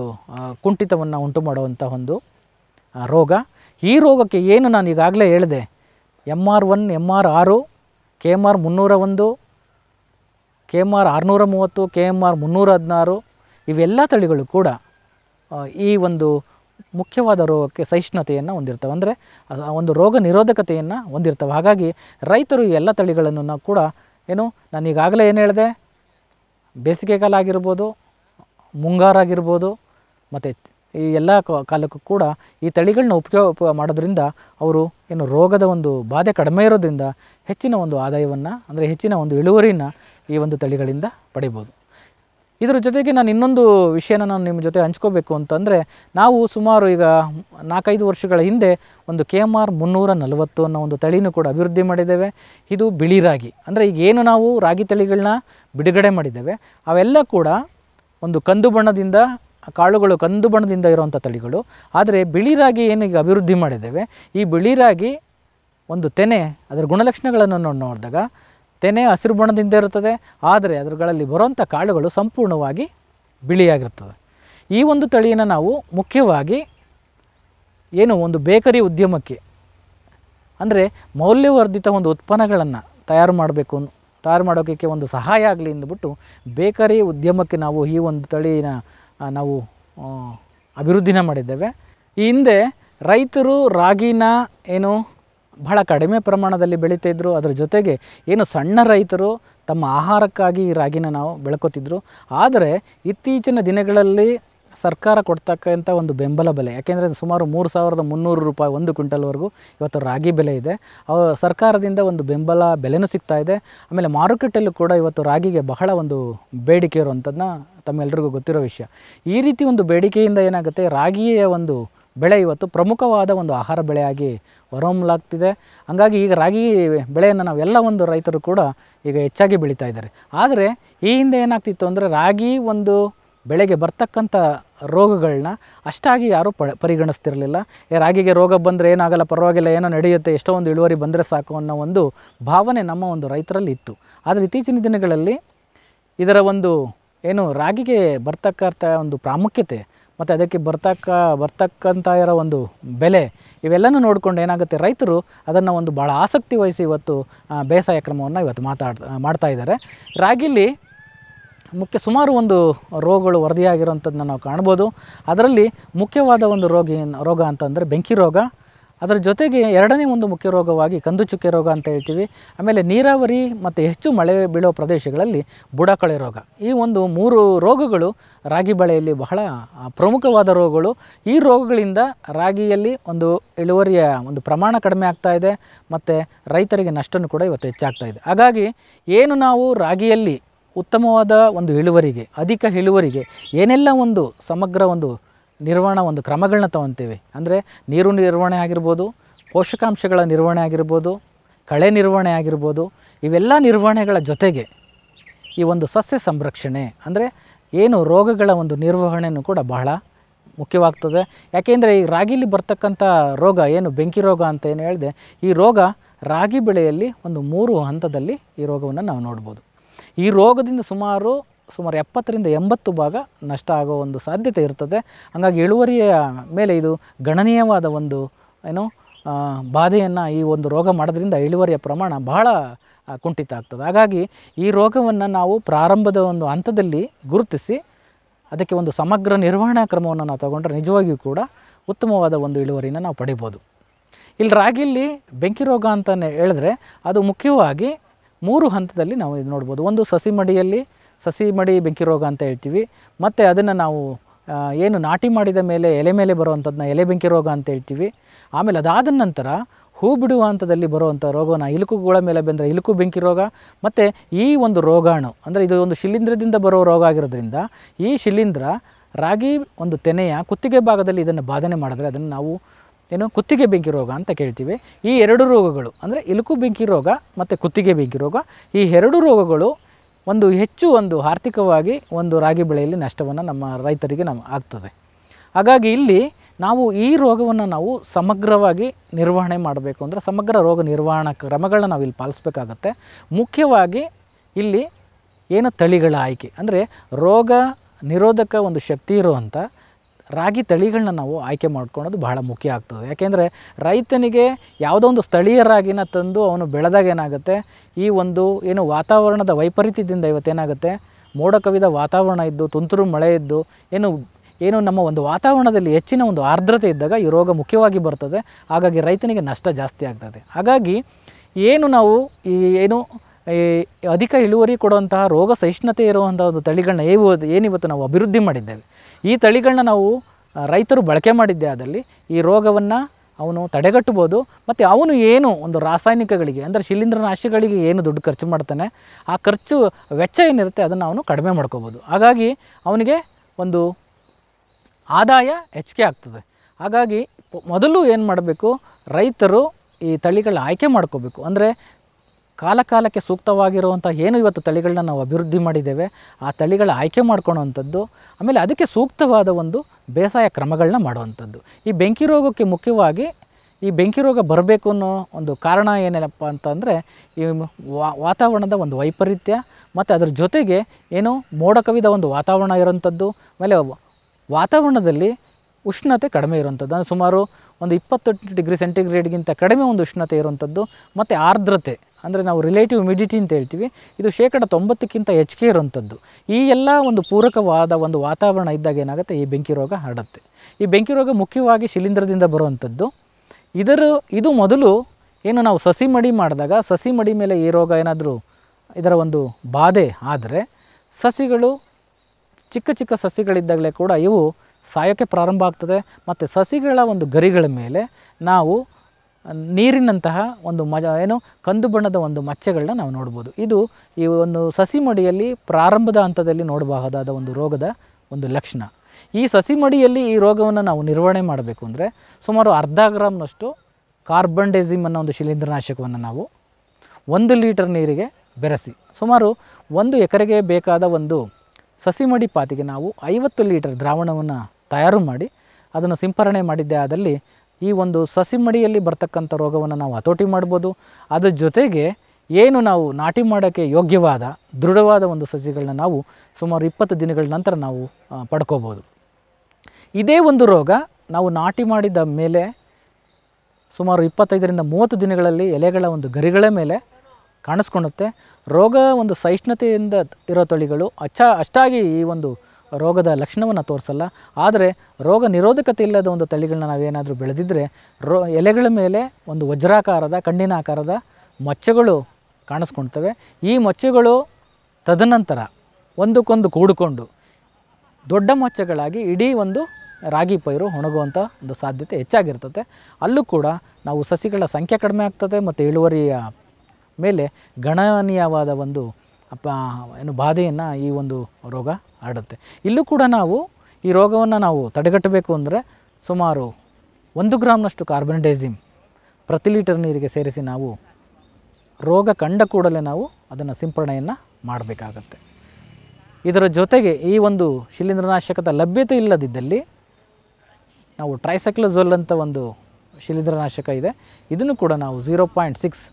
ಕುಂಠಿತವನ್ನು ಉಂಟು ಮಾಡುವಂಥ ಒಂದು ರೋಗ ಈ ರೋಗಕ್ಕೆ ಏನು ನಾನು ಈಗಾಗಲೇ ಹೇಳಿದೆ M R one M R ಆರು ಕೆ ಎಮ್ ಆರ್ ಮುನ್ನೂರ ಒಂದು ಕೆ ಎಮ್ ಆರ್ ಆರುನೂರ ಮೂವತ್ತು ಕೆ ಎಮ್ ಆರ್ ಮುನ್ನೂರ ಹದಿನಾರು ಇವೆಲ್ಲ ತಳಿಗಳು ಕೂಡ ಈ ಒಂದು ಮುಖ್ಯವಾದ ರೋಗಕ್ಕೆ ಸಹಿಷ್ಣುತೆಯನ್ನು ಹೊಂದಿರ್ತವೆ ಅಂದರೆ ಒಂದು ರೋಗ ನಿರೋಧಕತೆಯನ್ನು ಹೊಂದಿರ್ತವೆ ಹಾಗಾಗಿ ರೈತರು ಈ ಎಲ್ಲ ತಳಿಗಳನ್ನು ಕೂಡ ಏನು ನಾನು ಈಗಾಗಲೇ ಏನು ಹೇಳಿದೆ ಬೇಸಿಗೆಗಾಲ ಆಗಿರ್ಬೋದು ಮುಂಗಾರು ಆಗಿರ್ಬೋದು ಮತ್ತು ಈ ಎಲ್ಲ ಕಾಲಕ್ಕೂ ಕೂಡ ಈ ತಳಿಗಳನ್ನ ಉಪಯೋಗ ಮಾಡೋದ್ರಿಂದ ಅವರು ಏನು ರೋಗದ ಒಂದು ಬಾಧೆ ಕಡಿಮೆ ಇರೋದ್ರಿಂದ ಹೆಚ್ಚಿನ ಒಂದು ಆದಾಯವನ್ನು ಅಂದರೆ ಹೆಚ್ಚಿನ ಒಂದು ಇಳುವರಿಯನ್ನು ಈ ಒಂದು ತಳಿಗಳಿಂದ ಪಡಿಬೋದು ಇದರ ಜೊತೆಗೆ ನಾನು ಇನ್ನೊಂದು ವಿಷಯನ ನಾನು ನಿಮ್ಮ ಜೊತೆ ಹಂಚ್ಕೋಬೇಕು ಅಂತಂದರೆ ನಾವು ಸುಮಾರು ಈಗ ನಾಲ್ಕೈದು ವರ್ಷಗಳ ಹಿಂದೆ ಒಂದು ಕೆ ಎಮ್ ಆರ್ ಮುನ್ನೂರ ನಲವತ್ತು ಅನ್ನೋ ಒಂದು ತಳಿನೂ ಕೂಡ ಅಭಿವೃದ್ಧಿ ಮಾಡಿದ್ದೇವೆ ಇದು ಬಿಳಿ ರಾಗಿ ಅಂದರೆ ಈಗ ಏನು ನಾವು ರಾಗಿ ತಳಿಗಳನ್ನ ಬಿಡುಗಡೆ ಮಾಡಿದ್ದೇವೆ ಅವೆಲ್ಲ ಕೂಡ ಒಂದು ಕಂದು ಬಣ್ಣದಿಂದ ಕಾಳುಗಳು ಕಂದು ಬಣ್ಣದಿಂದ ಇರುವಂಥ ತಳಿಗಳು ಆದರೆ ಬಿಳಿ ರಾಗಿ ಏನು ಈಗ ಅಭಿವೃದ್ಧಿ ಮಾಡಿದ್ದೇವೆ ಈ ಬಿಳಿ ರಾಗಿ ಒಂದು ತೆನೆ ಅದರ ಗುಣಲಕ್ಷಣಗಳನ್ನು ನಾವು ನೋಡಿದಾಗ ತೆನೆ ಹಸಿರು ಬಣ್ಣದಿಂದ ಇರುತ್ತದೆ ಆದರೆ ಅದರಗಳಲ್ಲಿ ಬರುವಂಥ ಕಾಳುಗಳು ಸಂಪೂರ್ಣವಾಗಿ ಬಿಳಿಯಾಗಿರ್ತದೆ ಈ ಒಂದು ತಳಿಯನ್ನು ನಾವು ಮುಖ್ಯವಾಗಿ ಏನು ಒಂದು ಬೇಕರಿ ಉದ್ಯಮಕ್ಕೆ ಅಂದರೆ ಮೌಲ್ಯವರ್ಧಿತ ಒಂದು ಉತ್ಪನ್ನಗಳನ್ನು ತಯಾರು ಮಾಡಬೇಕು ತಯಾರು ಮಾಡೋಕ್ಕೆ ಒಂದು ಸಹಾಯ ಆಗಲಿ ಅಂದ್ಬಿಟ್ಟು ಬೇಕರಿ ಉದ್ಯಮಕ್ಕೆ ನಾವು ಈ ಒಂದು ತಳಿಯನ್ನು ನಾವು ಅಭಿವೃದ್ಧಿನ ಮಾಡಿದ್ದೇವೆ ಈ ಹಿಂದೆ ರೈತರು ರಾಗಿನ ಏನು ಬಹಳ ಕಡಿಮೆ ಪ್ರಮಾಣದಲ್ಲಿ ಬೆಳೀತಾ ಇದ್ದರು ಅದರ ಜೊತೆಗೆ ಏನು ಸಣ್ಣ ರೈತರು ತಮ್ಮ ಆಹಾರಕ್ಕಾಗಿ ಈ ರಾಗಿನ ನಾವು ಬೆಳ್ಕೋತಿದ್ರು ಆದರೆ ಇತ್ತೀಚಿನ ದಿನಗಳಲ್ಲಿ ಸರ್ಕಾರ ಕೊಡ್ತಕ್ಕಂಥ ಒಂದು ಬೆಂಬಲ ಬೆಲೆ ಯಾಕೆಂದರೆ ಸುಮಾರು ಮೂರು ಸಾವಿರದ ಮುನ್ನೂರು ರೂಪಾಯಿ ಒಂದು ಕ್ವಿಂಟಲ್ವರೆಗೂ ಇವತ್ತು ರಾಗಿ ಬೆಲೆ ಇದೆ ಸರ್ಕಾರದಿಂದ ಒಂದು ಬೆಂಬಲ ಬೆಲೆನೂ ಸಿಗ್ತಾ ಇದೆ ಆಮೇಲೆ ಮಾರುಕಟ್ಟೆಯಲ್ಲೂ ಕೂಡ ಇವತ್ತು ರಾಗಿಗೆ ಬಹಳ ಒಂದು ಬೇಡಿಕೆ ಇರುವಂಥದ್ದನ್ನ ತಮ್ಮೆಲ್ಲರಿಗೂ ಗೊತ್ತಿರೋ ವಿಷಯ ಈ ರೀತಿ ಒಂದು ಬೇಡಿಕೆಯಿಂದ ಏನಾಗುತ್ತೆ ರಾಗಿಯ ಒಂದು ಬೆಳೆ ಇವತ್ತು ಪ್ರಮುಖವಾದ ಒಂದು ಆಹಾರ ಬೆಳೆಯಾಗಿ ಹೊರಹೊಮ್ಮಲಾಗ್ತಿದೆ ಹಾಗಾಗಿ ಈಗ ರಾಗಿ ಬೆಳೆಯನ್ನು ನಾವೆಲ್ಲ ಒಂದು ರೈತರು ಕೂಡ ಈಗ ಹೆಚ್ಚಾಗಿ ಬೆಳೀತಾ ಇದ್ದಾರೆ ಆದರೆ ಈ ಹಿಂದೆ ಏನಾಗ್ತಿತ್ತು ಅಂದರೆ ರಾಗಿ ಒಂದು ಬೆಳೆಗೆ ಬರ್ತಕ್ಕಂಥ ರೋಗಗಳನ್ನ ಅಷ್ಟಾಗಿ ಯಾರೂ ಪ ಪರಿಗಣಿಸ್ತಿರಲಿಲ್ಲ ರಾಗಿಗೆ ರೋಗ ಬಂದರೆ ಏನಾಗಲ್ಲ ಪರವಾಗಿಲ್ಲ ಏನೋ ನಡೆಯುತ್ತೆ ಎಷ್ಟೋ ಒಂದು ಇಳುವರಿ ಬಂದರೆ ಸಾಕು ಅನ್ನೋ ಒಂದು ಭಾವನೆ ನಮ್ಮ ಒಂದು ರೈತರಲ್ಲಿ ಇತ್ತು ಆದರೆ ಇತ್ತೀಚಿನ ದಿನಗಳಲ್ಲಿ ಇದರ ಒಂದು ಏನು ರಾಗಿಗೆ ಬರ್ತಕ್ಕಂಥ ಒಂದು ಪ್ರಾಮುಖ್ಯತೆ ಮತ್ತು ಅದಕ್ಕೆ ಬರ್ತಕ್ಕ ಬರ್ತಕ್ಕಂಥ ಇರೋ ಒಂದು ಬೆಲೆ ಇವೆಲ್ಲನೂ ನೋಡಿಕೊಂಡು ಏನಾಗುತ್ತೆ ರೈತರು ಅದನ್ನು ಒಂದು ಭಾಳ ಆಸಕ್ತಿ ವಹಿಸಿ ಇವತ್ತು ಬೇಸಾಯ ಕ್ರಮವನ್ನು ಇವತ್ತು ಮಾತಾಡ್ ಮಾಡ್ತಾ ಇದ್ದಾರೆ ರಾಗಿಲಿ ಮುಖ್ಯ ಸುಮಾರು ಒಂದು ರೋಗಗಳು ವರದಿಯಾಗಿರೋಂಥದ್ದನ್ನ ನಾವು ಕಾಣ್ಬೋದು ಅದರಲ್ಲಿ ಮುಖ್ಯವಾದ ಒಂದು ರೋಗಿ ರೋಗ ಅಂತಂದರೆ ಬೆಂಕಿ ರೋಗ ಅದರ ಜೊತೆಗೆ ಎರಡನೇ ಒಂದು ಮುಖ್ಯ ರೋಗವಾಗಿ ಕಂದುಚುಕ್ಕೆ ರೋಗ ಅಂತ ಹೇಳ್ತೀವಿ ಆಮೇಲೆ ನೀರಾವರಿ ಮತ್ತು ಹೆಚ್ಚು ಮಳೆ ಬೀಳೋ ಪ್ರದೇಶಗಳಲ್ಲಿ ಬುಡಕಳೆ ರೋಗ ಈ ಒಂದು ಮೂರು ರೋಗಗಳು ರಾಗಿ ಬೆಳೆಯಲ್ಲಿ ಬಹಳ ಪ್ರಮುಖವಾದ ರೋಗಗಳು ಈ ರೋಗಗಳಿಂದ ರಾಗಿಯಲ್ಲಿ ಒಂದು ಇಳುವರಿಯ ಒಂದು ಪ್ರಮಾಣ ಕಡಿಮೆ ಆಗ್ತಾ ಇದೆ ಮತ್ತು ರೈತರಿಗೆ ನಷ್ಟನೂ ಕೂಡ ಇವತ್ತು ಹೆಚ್ಚಾಗ್ತಾ ಇದೆ ಹಾಗಾಗಿ ಏನು ನಾವು ರಾಗಿಯಲ್ಲಿ ಉತ್ತಮವಾದ ಒಂದು ಇಳುವರಿಗೆ ಅಧಿಕ ಇಳುವರಿಗೆ ಏನೆಲ್ಲ ಒಂದು ಸಮಗ್ರ ಒಂದು ನಿರ್ವಹಣಾ ಒಂದು ಕ್ರಮಗಳನ್ನ ತಗೊತೀವಿ ಅಂದರೆ ನೀರು ನಿರ್ವಹಣೆ ಆಗಿರ್ಬೋದು ಪೋಷಕಾಂಶಗಳ ನಿರ್ವಹಣೆ ಆಗಿರ್ಬೋದು ಕಳೆ ನಿರ್ವಹಣೆ ಆಗಿರ್ಬೋದು ಇವೆಲ್ಲ ನಿರ್ವಹಣೆಗಳ ಜೊತೆಗೆ ಈ ಒಂದು ಸಸ್ಯ ಸಂರಕ್ಷಣೆ ಅಂದರೆ ಏನು ರೋಗಗಳ ಒಂದು ನಿರ್ವಹಣೆಯೂ ಕೂಡ ಬಹಳ ಮುಖ್ಯವಾಗ್ತದೆ ಯಾಕೆಂದರೆ ಈ ರಾಗಿಲಿ ಬರ್ತಕ್ಕಂಥ ರೋಗ ಏನು ಬೆಂಕಿ ರೋಗ ಅಂತ ಏನು ಹೇಳಿದೆ ಈ ರೋಗ ರಾಗಿ ಬೆಳೆಯಲ್ಲಿ ಒಂದು ಮೂರು ಹಂತದಲ್ಲಿ ಈ ರೋಗವನ್ನು ನಾವು ನೋಡ್ಬೋದು ಈ ರೋಗದಿಂದ ಸುಮಾರು ಸುಮಾರು ಎಪ್ಪತ್ತರಿಂದ ಎಂಬತ್ತು ಭಾಗ ನಷ್ಟ ಆಗೋ ಒಂದು ಸಾಧ್ಯತೆ ಇರ್ತದೆ ಹಾಗಾಗಿ ಇಳುವರಿಯ ಮೇಲೆ ಇದು ಗಣನೀಯವಾದ ಒಂದು ಏನು ಬಾಧೆಯನ್ನು ಈ ಒಂದು ರೋಗ ಮಾಡೋದ್ರಿಂದ ಇಳುವರಿಯ ಪ್ರಮಾಣ ಬಹಳ ಕುಂಠಿತ ಆಗ್ತದೆ ಹಾಗಾಗಿ ಈ ರೋಗವನ್ನು ನಾವು ಪ್ರಾರಂಭದ ಒಂದು ಹಂತದಲ್ಲಿ ಗುರುತಿಸಿ ಅದಕ್ಕೆ ಒಂದು ಸಮಗ್ರ ನಿರ್ವಹಣಾ ಕ್ರಮವನ್ನು ನಾವು ತಗೊಂಡ್ರೆ ನಿಜವಾಗಿಯೂ ಕೂಡ ಉತ್ತಮವಾದ ಒಂದು ಇಳುವರಿಯನ್ನು ನಾವು ಪಡಿಬೋದು ಇಲ್ಲಿ ರಾಗಿಲಿ ಬೆಂಕಿ ರೋಗ ಅಂತಲೇ ಹೇಳಿದ್ರೆ ಅದು ಮುಖ್ಯವಾಗಿ ಮೂರು ಹಂತದಲ್ಲಿ ನಾವು ಇದು ನೋಡ್ಬೋದು ಒಂದು ಸಸಿ ಮಡಿಯಲ್ಲಿ ಸಸಿ ಮಡಿ ಬೆಂಕಿ ರೋಗ ಅಂತ ಹೇಳ್ತೀವಿ ಮತ್ತು ಅದನ್ನು ನಾವು ಏನು ನಾಟಿ ಮಾಡಿದ ಮೇಲೆ ಎಲೆ ಮೇಲೆ ಬರುವಂಥದ್ದನ್ನ ಎಲೆ ಬೆಂಕಿ ರೋಗ ಅಂತ ಹೇಳ್ತೀವಿ ಆಮೇಲೆ ಅದಾದ ನಂತರ ಹೂ ಬಿಡುವ ಹಂತದಲ್ಲಿ ಬರುವಂಥ ರೋಗವನ್ನು ಇಲುಕುಗಳ ಮೇಲೆ ಬಂದರೆ ಇಲುಕು ಬೆಂಕಿ ರೋಗ ಮತ್ತು ಈ ಒಂದು ರೋಗಾಣು ಅಂದರೆ ಇದು ಒಂದು ಶಿಲೀಂಧ್ರದಿಂದ ಬರೋ ರೋಗ ಆಗಿರೋದ್ರಿಂದ ಈ ಶಿಲೀಂಧ್ರ ರಾಗಿ ಒಂದು ತೆನೆಯ ಕುತ್ತಿಗೆ ಭಾಗದಲ್ಲಿ ಇದನ್ನು ಬಾಧನೆ ಮಾಡಿದ್ರೆ ಅದನ್ನು ನಾವು ಏನು ಕುತ್ತಿಗೆ ಬೆಂಕಿ ರೋಗ ಅಂತ ಕೇಳ್ತೀವಿ ಈ ಎರಡು ರೋಗಗಳು ಅಂದರೆ ಇಲುಕು ಬೆಂಕಿ ರೋಗ ಮತ್ತು ಕುತ್ತಿಗೆ ಬೆಂಕಿ ರೋಗ ಈ ಎರಡು ರೋಗಗಳು ಒಂದು ಹೆಚ್ಚು ಒಂದು ಆರ್ಥಿಕವಾಗಿ ಒಂದು ರಾಗಿ ಬೆಳೆಯಲ್ಲಿ ನಷ್ಟವನ್ನು ನಮ್ಮ ರೈತರಿಗೆ ನಮ್ಮ ಆಗ್ತದೆ ಹಾಗಾಗಿ ಇಲ್ಲಿ ನಾವು ಈ ರೋಗವನ್ನು ನಾವು ಸಮಗ್ರವಾಗಿ ನಿರ್ವಹಣೆ ಮಾಡಬೇಕು ಅಂದರೆ ಸಮಗ್ರ ರೋಗ ನಿರ್ವಹಣಾ ಕ್ರಮಗಳನ್ನ ನಾವು ಇಲ್ಲಿ ಪಾಲಿಸ್ಬೇಕಾಗತ್ತೆ ಮುಖ್ಯವಾಗಿ ಇಲ್ಲಿ ಏನು ತಳಿಗಳ ಆಯ್ಕೆ ಅಂದರೆ ರೋಗ ನಿರೋಧಕ ಒಂದು ಶಕ್ತಿ ಇರುವಂಥ ರಾಗಿ ತಳಿಗಳನ್ನ ನಾವು ಆಯ್ಕೆ ಮಾಡ್ಕೊಳೋದು ಬಹಳ ಮುಖ್ಯ ಆಗ್ತದೆ ಯಾಕೆಂದರೆ ರೈತನಿಗೆ ಯಾವುದೋ ಒಂದು ಸ್ಥಳೀಯ ರಾಗಿನ ತಂದು ಅವನು ಬೆಳೆದಾಗ ಏನಾಗುತ್ತೆ ಈ ಒಂದು ಏನು ವಾತಾವರಣದ ವೈಪರೀತ್ಯದಿಂದ ಇವತ್ತೇನಾಗುತ್ತೆ ಮೋಡ ಕವಿದ ವಾತಾವರಣ ಇದ್ದು ತುಂತುರು ಮಳೆ ಇದ್ದು ಏನು ಏನು ನಮ್ಮ ಒಂದು ವಾತಾವರಣದಲ್ಲಿ ಹೆಚ್ಚಿನ ಒಂದು ಆರ್ದ್ರತೆ ಇದ್ದಾಗ ಈ ರೋಗ ಮುಖ್ಯವಾಗಿ ಬರ್ತದೆ ಹಾಗಾಗಿ ರೈತನಿಗೆ ನಷ್ಟ ಜಾಸ್ತಿ ಆಗ್ತದೆ ಹಾಗಾಗಿ ಏನು ನಾವು ಈ ಏನು ಈ ಅಧಿಕ ಇಳುವರಿ ಕೊಡುವಂತಹ ರೋಗ ಸಹಿಷ್ಣುತೆ ಇರುವಂಥ ಒಂದು ತಳಿಗಳನ್ನ ಏವು ಏನಿವತ್ತು ನಾವು ಅಭಿವೃದ್ಧಿ ಮಾಡಿದ್ದೇವೆ ಈ ತಳಿಗಳನ್ನ ನಾವು ರೈತರು ಬಳಕೆ ಮಾಡಿದ್ದೆ ಆದಲ್ಲಿ ಈ ರೋಗವನ್ನು ಅವನು ತಡೆಗಟ್ಟಬೋದು ಮತ್ತು ಅವನು ಏನು ಒಂದು ರಾಸಾಯನಿಕಗಳಿಗೆ ಅಂದರೆ ಶಿಲೀಂಧ್ರನಾಶಗಳಿಗೆ ಏನು ದುಡ್ಡು ಖರ್ಚು ಮಾಡ್ತಾನೆ ಆ ಖರ್ಚು ವೆಚ್ಚ ಏನಿರುತ್ತೆ ಅದನ್ನು ಅವನು ಕಡಿಮೆ ಮಾಡ್ಕೋಬೋದು ಹಾಗಾಗಿ ಅವನಿಗೆ ಒಂದು ಆದಾಯ ಹೆಚ್ಚಿಗೆ ಆಗ್ತದೆ ಹಾಗಾಗಿ ಮೊದಲು ಏನು ಮಾಡಬೇಕು ರೈತರು ಈ ತಳಿಗಳ ಆಯ್ಕೆ ಮಾಡ್ಕೋಬೇಕು ಅಂದರೆ ಕಾಲಕಾಲಕ್ಕೆ ಸೂಕ್ತವಾಗಿರುವಂಥ ಏನು ಇವತ್ತು ತಳಿಗಳನ್ನ ನಾವು ಅಭಿವೃದ್ಧಿ ಮಾಡಿದ್ದೇವೆ ಆ ತಳಿಗಳ ಆಯ್ಕೆ ಮಾಡ್ಕೊಳ್ಳೋವಂಥದ್ದು ಆಮೇಲೆ ಅದಕ್ಕೆ ಸೂಕ್ತವಾದ ಒಂದು ಬೇಸಾಯ ಕ್ರಮಗಳನ್ನ ಮಾಡುವಂಥದ್ದು ಈ ಬೆಂಕಿ ರೋಗಕ್ಕೆ ಮುಖ್ಯವಾಗಿ ಈ ಬೆಂಕಿ ರೋಗ ಬರಬೇಕು ಅನ್ನೋ ಒಂದು ಕಾರಣ ಏನೇನಪ್ಪ ಅಂತಂದರೆ ಈ ವಾತಾವರಣದ ಒಂದು ವೈಪರೀತ್ಯ ಮತ್ತು ಅದರ ಜೊತೆಗೆ ಏನು ಮೋಡ ಕವಿದ ಒಂದು ವಾತಾವರಣ ಇರುವಂಥದ್ದು ಆಮೇಲೆ ವಾತಾವರಣದಲ್ಲಿ ಉಷ್ಣತೆ ಕಡಿಮೆ ಇರುವಂಥದ್ದು ಅಂದರೆ ಸುಮಾರು ಒಂದು ಇಪ್ಪತ್ತೆಂಟು ಡಿಗ್ರಿ ಸೆಂಟಿಗ್ರೇಡ್ಗಿಂತ ಕಡಿಮೆ ಒಂದು ಉಷ್ಣತೆ ಇರುವಂಥದ್ದು ಮತ್ತು ಆರ್ದ್ರತೆ ಅಂದರೆ ನಾವು ರಿಲೇಟಿವ್ ಹ್ಯುಮಿಡಿಟಿ ಅಂತ ಹೇಳ್ತೀವಿ ಇದು ಶೇಕಡ ತೊಂಬತ್ತಕ್ಕಿಂತ ಹೆಚ್ಚಿಗೆ ಇರುವಂಥದ್ದು ಈ ಎಲ್ಲ ಒಂದು ಪೂರಕವಾದ ಒಂದು ವಾತಾವರಣ ಇದ್ದಾಗ ಏನಾಗುತ್ತೆ ಈ ಬೆಂಕಿ ರೋಗ ಹರಡುತ್ತೆ ಈ ಬೆಂಕಿ ರೋಗ ಮುಖ್ಯವಾಗಿ ಶಿಲೀಂಧ್ರದಿಂದ ಬರುವಂಥದ್ದು ಇದರ ಇದು ಮೊದಲು ಏನು ನಾವು ಸಸಿ ಮಡಿ ಮಾಡಿದಾಗ ಸಸಿ ಮಡಿ ಮೇಲೆ ಈ ರೋಗ ಏನಾದರೂ ಇದರ ಒಂದು ಬಾಧೆ ಆದರೆ ಸಸಿಗಳು ಚಿಕ್ಕ ಚಿಕ್ಕ ಸಸಿಗಳಿದ್ದಾಗಲೇ ಕೂಡ ಇವು ಸಾಯೋಕ್ಕೆ ಪ್ರಾರಂಭ ಆಗ್ತದೆ ಮತ್ತು ಸಸಿಗಳ ಒಂದು ಗರಿಗಳ ಮೇಲೆ ನಾವು ನೀರಿನಂತಹ ಒಂದು ಮಜ ಏನು ಕಂದು ಬಣ್ಣದ ಒಂದು ಮಚ್ಚೆಗಳನ್ನ ನಾವು ನೋಡ್ಬೋದು ಇದು ಈ ಒಂದು ಸಸಿ ಮಡಿಯಲ್ಲಿ ಪ್ರಾರಂಭದ ಹಂತದಲ್ಲಿ ನೋಡಬಹುದಾದ ಒಂದು ರೋಗದ ಒಂದು ಲಕ್ಷಣ ಈ ಸಸಿ ಮಡಿಯಲ್ಲಿ ಈ ರೋಗವನ್ನು ನಾವು ನಿರ್ವಹಣೆ ಮಾಡಬೇಕು ಅಂದರೆ ಸುಮಾರು ಅರ್ಧ ಗ್ರಾಮ್ನಷ್ಟು ಕಾರ್ಬನ್ ಡೈಸಿಮ್ ಅನ್ನೋ ಒಂದು ಶಿಲೀಂಧ್ರನಾಶಕವನ್ನು ನಾವು ಒಂದು ಲೀಟರ್ ನೀರಿಗೆ ಬೆರೆಸಿ ಸುಮಾರು ಒಂದು ಎಕರೆಗೆ ಬೇಕಾದ ಒಂದು ಸಸಿಮಡಿ ಪಾತಿಗೆ ನಾವು ಐವತ್ತು ಲೀಟರ್ ದ್ರಾವಣವನ್ನು ತಯಾರು ಮಾಡಿ ಅದನ್ನು ಸಿಂಪರಣೆ ಮಾಡಿದ್ದೇ ಆದಲ್ಲಿ ಈ ಒಂದು ಸಸಿಮಡಿಯಲ್ಲಿ ಬರ್ತಕ್ಕಂಥ ರೋಗವನ್ನು ನಾವು ಹತೋಟಿ ಮಾಡ್ಬೋದು ಅದರ ಜೊತೆಗೆ ಏನು ನಾವು ನಾಟಿ ಮಾಡೋಕ್ಕೆ ಯೋಗ್ಯವಾದ ದೃಢವಾದ ಒಂದು ಸಸಿಗಳನ್ನ ನಾವು ಸುಮಾರು ಇಪ್ಪತ್ತು ದಿನಗಳ ನಂತರ ನಾವು ಪಡ್ಕೋಬೋದು ಇದೇ ಒಂದು ರೋಗ ನಾವು ನಾಟಿ ಮಾಡಿದ ಮೇಲೆ ಸುಮಾರು ಇಪ್ಪತ್ತೈದರಿಂದ ಮೂವತ್ತು ದಿನಗಳಲ್ಲಿ ಎಲೆಗಳ ಒಂದು ಗರಿಗಳ ಮೇಲೆ ಕಾಣಿಸ್ಕೊಳ್ಳುತ್ತೆ ರೋಗ ಒಂದು ಸಹಿಷ್ಣುತೆಯಿಂದ ಇರೋ ತಳಿಗಳು ಅಚ್ಚ ಅಷ್ಟಾಗಿ ಈ ಒಂದು ರೋಗದ ಲಕ್ಷಣವನ್ನು ತೋರಿಸಲ್ಲ ಆದರೆ ರೋಗ ನಿರೋಧಕತೆ ಇಲ್ಲದ ಒಂದು ತಳಿಗಳನ್ನ ನಾವೇನಾದರೂ ಬೆಳೆದಿದ್ದರೆ ರೋ ಎಲೆಗಳ ಮೇಲೆ ಒಂದು ವಜ್ರಾಕಾರದ ಕಣ್ಣಿನ ಆಕಾರದ ಮೊಚ್ಚೆಗಳು ಕಾಣಿಸ್ಕೊಳ್ತವೆ ಈ ಮೊಚ್ಚೆಗಳು ತದನಂತರ ಒಂದಕ್ಕೊಂದು ಕೂಡಿಕೊಂಡು ದೊಡ್ಡ ಮೊಚ್ಚೆಗಳಾಗಿ ಇಡೀ ಒಂದು ರಾಗಿ ಪೈರು ಒಣಗುವಂಥ ಒಂದು ಸಾಧ್ಯತೆ ಹೆಚ್ಚಾಗಿರ್ತದೆ ಅಲ್ಲೂ ಕೂಡ ನಾವು ಸಸಿಗಳ ಸಂಖ್ಯೆ ಕಡಿಮೆ ಆಗ್ತದೆ ಮತ್ತು ಇಳುವರಿಯ ಮೇಲೆ ಗಣನೀಯವಾದ ಒಂದು ಅಪ್ಪ ಏನು ಬಾಧೆಯನ್ನು ಈ ಒಂದು ರೋಗ ಹರಡುತ್ತೆ ಇಲ್ಲೂ ಕೂಡ ನಾವು ಈ ರೋಗವನ್ನು ನಾವು ತಡೆಗಟ್ಟಬೇಕು ಅಂದರೆ ಸುಮಾರು ಒಂದು ಗ್ರಾಮ್ನಷ್ಟು ಕಾರ್ಬನ್ಡೈಸಿಮ್ ಪ್ರತಿ ಲೀಟರ್ ನೀರಿಗೆ ಸೇರಿಸಿ ನಾವು ರೋಗ ಕಂಡ ಕೂಡಲೇ ನಾವು ಅದನ್ನು ಸಿಂಪರಣೆಯನ್ನು ಮಾಡಬೇಕಾಗತ್ತೆ ಇದರ ಜೊತೆಗೆ ಈ ಒಂದು ಶಿಲೀಂಧ್ರನಾಶಕದ ಲಭ್ಯತೆ ಇಲ್ಲದಿದ್ದಲ್ಲಿ ನಾವು ಟ್ರೈಸೈಕ್ಲೋಝೋಲ್ ಅಂತ ಒಂದು ಶಿಲೀಂಧ್ರನಾಶಕ ಇದೆ ಇದನ್ನು ಕೂಡ ನಾವು ಝೀರೋ ಪಾಯಿಂಟ್ ಸಿಕ್ಸ್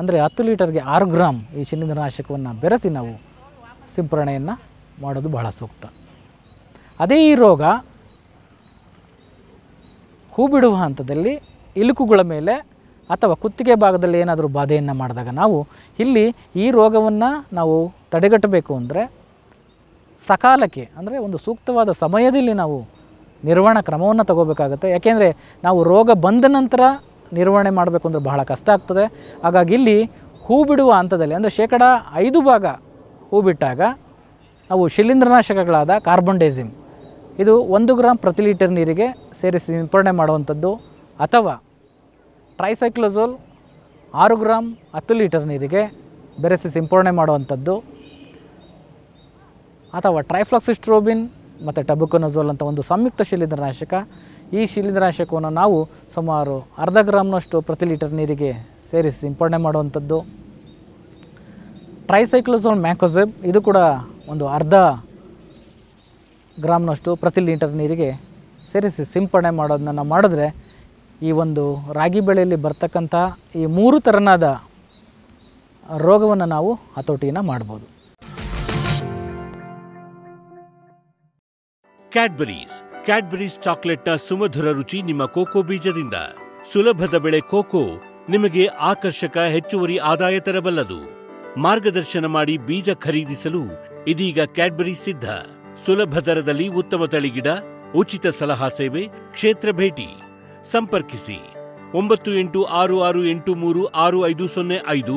ಅಂದರೆ ಹತ್ತು ಲೀಟರ್ಗೆ ಆರು ಗ್ರಾಮ್ ಈ ಶಿಲೀಂಧ್ರನಾಶಕವನ್ನು ಬೆರೆಸಿ ನಾವು ಸಿಂಪರಣೆಯನ್ನು ಮಾಡೋದು ಬಹಳ ಸೂಕ್ತ ಅದೇ ಈ ರೋಗ ಹೂ ಬಿಡುವ ಹಂತದಲ್ಲಿ ಇಲುಕುಗಳ ಮೇಲೆ ಅಥವಾ ಕುತ್ತಿಗೆ ಭಾಗದಲ್ಲಿ ಏನಾದರೂ ಬಾಧೆಯನ್ನು ಮಾಡಿದಾಗ ನಾವು ಇಲ್ಲಿ ಈ ರೋಗವನ್ನು ನಾವು ತಡೆಗಟ್ಟಬೇಕು ಅಂದರೆ ಸಕಾಲಕ್ಕೆ ಅಂದರೆ ಒಂದು ಸೂಕ್ತವಾದ ಸಮಯದಲ್ಲಿ ನಾವು ನಿರ್ವಹಣಾ ಕ್ರಮವನ್ನು ತಗೋಬೇಕಾಗುತ್ತೆ ಯಾಕೆಂದರೆ ನಾವು ರೋಗ ಬಂದ ನಂತರ ನಿರ್ವಹಣೆ ಮಾಡಬೇಕು ಅಂದರೆ ಬಹಳ ಕಷ್ಟ ಆಗ್ತದೆ ಹಾಗಾಗಿ ಇಲ್ಲಿ ಹೂ ಬಿಡುವ ಹಂತದಲ್ಲಿ ಅಂದರೆ ಶೇಕಡ ಐದು ಭಾಗ ಹೂ ಬಿಟ್ಟಾಗ ನಾವು ಶಿಲೀಂಧ್ರನಾಶಕಗಳಾದ ಡೈಸಿಮ್ ಇದು ಒಂದು ಗ್ರಾಮ್ ಪ್ರತಿ ಲೀಟರ್ ನೀರಿಗೆ ಸೇರಿಸಿ ಸಿಂಪರಣೆ ಮಾಡುವಂಥದ್ದು ಅಥವಾ ಟ್ರೈಸೈಕ್ಲೋಸೋಲ್ ಆರು ಗ್ರಾಮ್ ಹತ್ತು ಲೀಟರ್ ನೀರಿಗೆ ಬೆರೆಸಿ ಸಿಂಪರಣೆ ಮಾಡುವಂಥದ್ದು ಅಥವಾ ಟ್ರೈಫ್ಲಾಕ್ಸಿಸ್ಟ್ರೋಬಿನ್ ಮತ್ತು ಟಬುಕೊನೊಸೋಲ್ ಅಂತ ಒಂದು ಸಂಯುಕ್ತ ಶಿಲೀಂಧ್ರನಾಶಕ ಈ ಶಿಲೀಂಧ್ರನಾಶಕವನ್ನು ನಾವು ಸುಮಾರು ಅರ್ಧ ಗ್ರಾಮ್ನಷ್ಟು ಪ್ರತಿ ಲೀಟರ್ ನೀರಿಗೆ ಸೇರಿಸಿ ಸಿಂಪಡಣೆ ಮಾಡುವಂಥದ್ದು ಟ್ರೈಸೈಕ್ಲೋಸೋನ್ ಮ್ಯಾಕೋಸೆಬ್ ಇದು ಕೂಡ ಒಂದು ಅರ್ಧ ಗ್ರಾಮ್ನಷ್ಟು ಪ್ರತಿ ಲೀಟರ್ ನೀರಿಗೆ ಸೇರಿಸಿ ಸಿಂಪಡಣೆ ಮಾಡೋದನ್ನು ಮಾಡಿದ್ರೆ ಈ ಒಂದು ರಾಗಿ ಬೆಳೆಯಲ್ಲಿ ಬರ್ತಕ್ಕಂಥ ಈ ಮೂರು ಥರನಾದ ರೋಗವನ್ನು ನಾವು ಹತೋಟಿಯನ್ನು ಮಾಡ್ಬೋದು ಕ್ಯಾಡ್ಬರೀಸ್ ಕ್ಯಾಡ್ಬರೀಸ್ ಚಾಕ್ಲೇಟ್ನ ಸುಮಧುರ ರುಚಿ ನಿಮ್ಮ ಕೋಕೋ ಬೀಜದಿಂದ ಸುಲಭದ ಬೆಳೆ ಕೋಕೋ ನಿಮಗೆ ಆಕರ್ಷಕ ಹೆಚ್ಚುವರಿ ಆದಾಯ ತರಬಲ್ಲದು ಮಾರ್ಗದರ್ಶನ ಮಾಡಿ ಬೀಜ ಖರೀದಿಸಲು ಇದೀಗ ಕ್ಯಾಡ್ಬರಿ ಸಿದ್ಧ ಸುಲಭ ದರದಲ್ಲಿ ಉತ್ತಮ ತಳಿಗಿಡ ಉಚಿತ ಸಲಹಾ ಸೇವೆ ಕ್ಷೇತ್ರ ಭೇಟಿ ಸಂಪರ್ಕಿಸಿ ಒಂಬತ್ತು ಎಂಟು ಆರು ಆರು ಎಂಟು ಮೂರು ಆರು ಐದು ಸೊನ್ನೆ ಐದು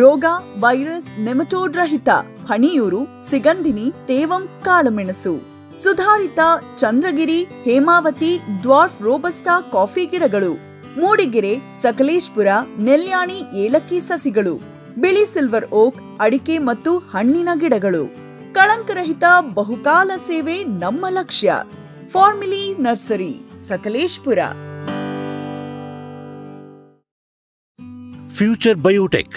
ರೋಗ ವೈರಸ್ ನೆಮಟೋಡ್ ರಹಿತ ಹಣಿಯೂರು ಸಿಗಂಧಿನಿ ತೇವಂ ಕಾಳುಮೆಣಸು ಸುಧಾರಿತ Chandragiri Hemavathi dwarf robusta coffee ಗಿಡಗಳು ಮೂಡಿಗೆರೆ ಸಕಲೇಶ್ಪುರ ನೆಲ್ಯಾಣಿ ಏಲಕ್ಕಿ ಸಸಿಗಳು ಬಿಳಿ ಸಿಲ್ವರ್ ಓಕ್ ಅಡಿಕೆ ಮತ್ತು ಹಣ್ಣಿನ ಗಿಡಗಳು ಕಳಂಕರಹಿತ ಬಹುಕಾಲ ಸೇವೆ ನಮ್ಮ ಲಕ್ಷ್ಯ ಫಾರ್ಮಿಲಿ nursery Sakleshpur future biotech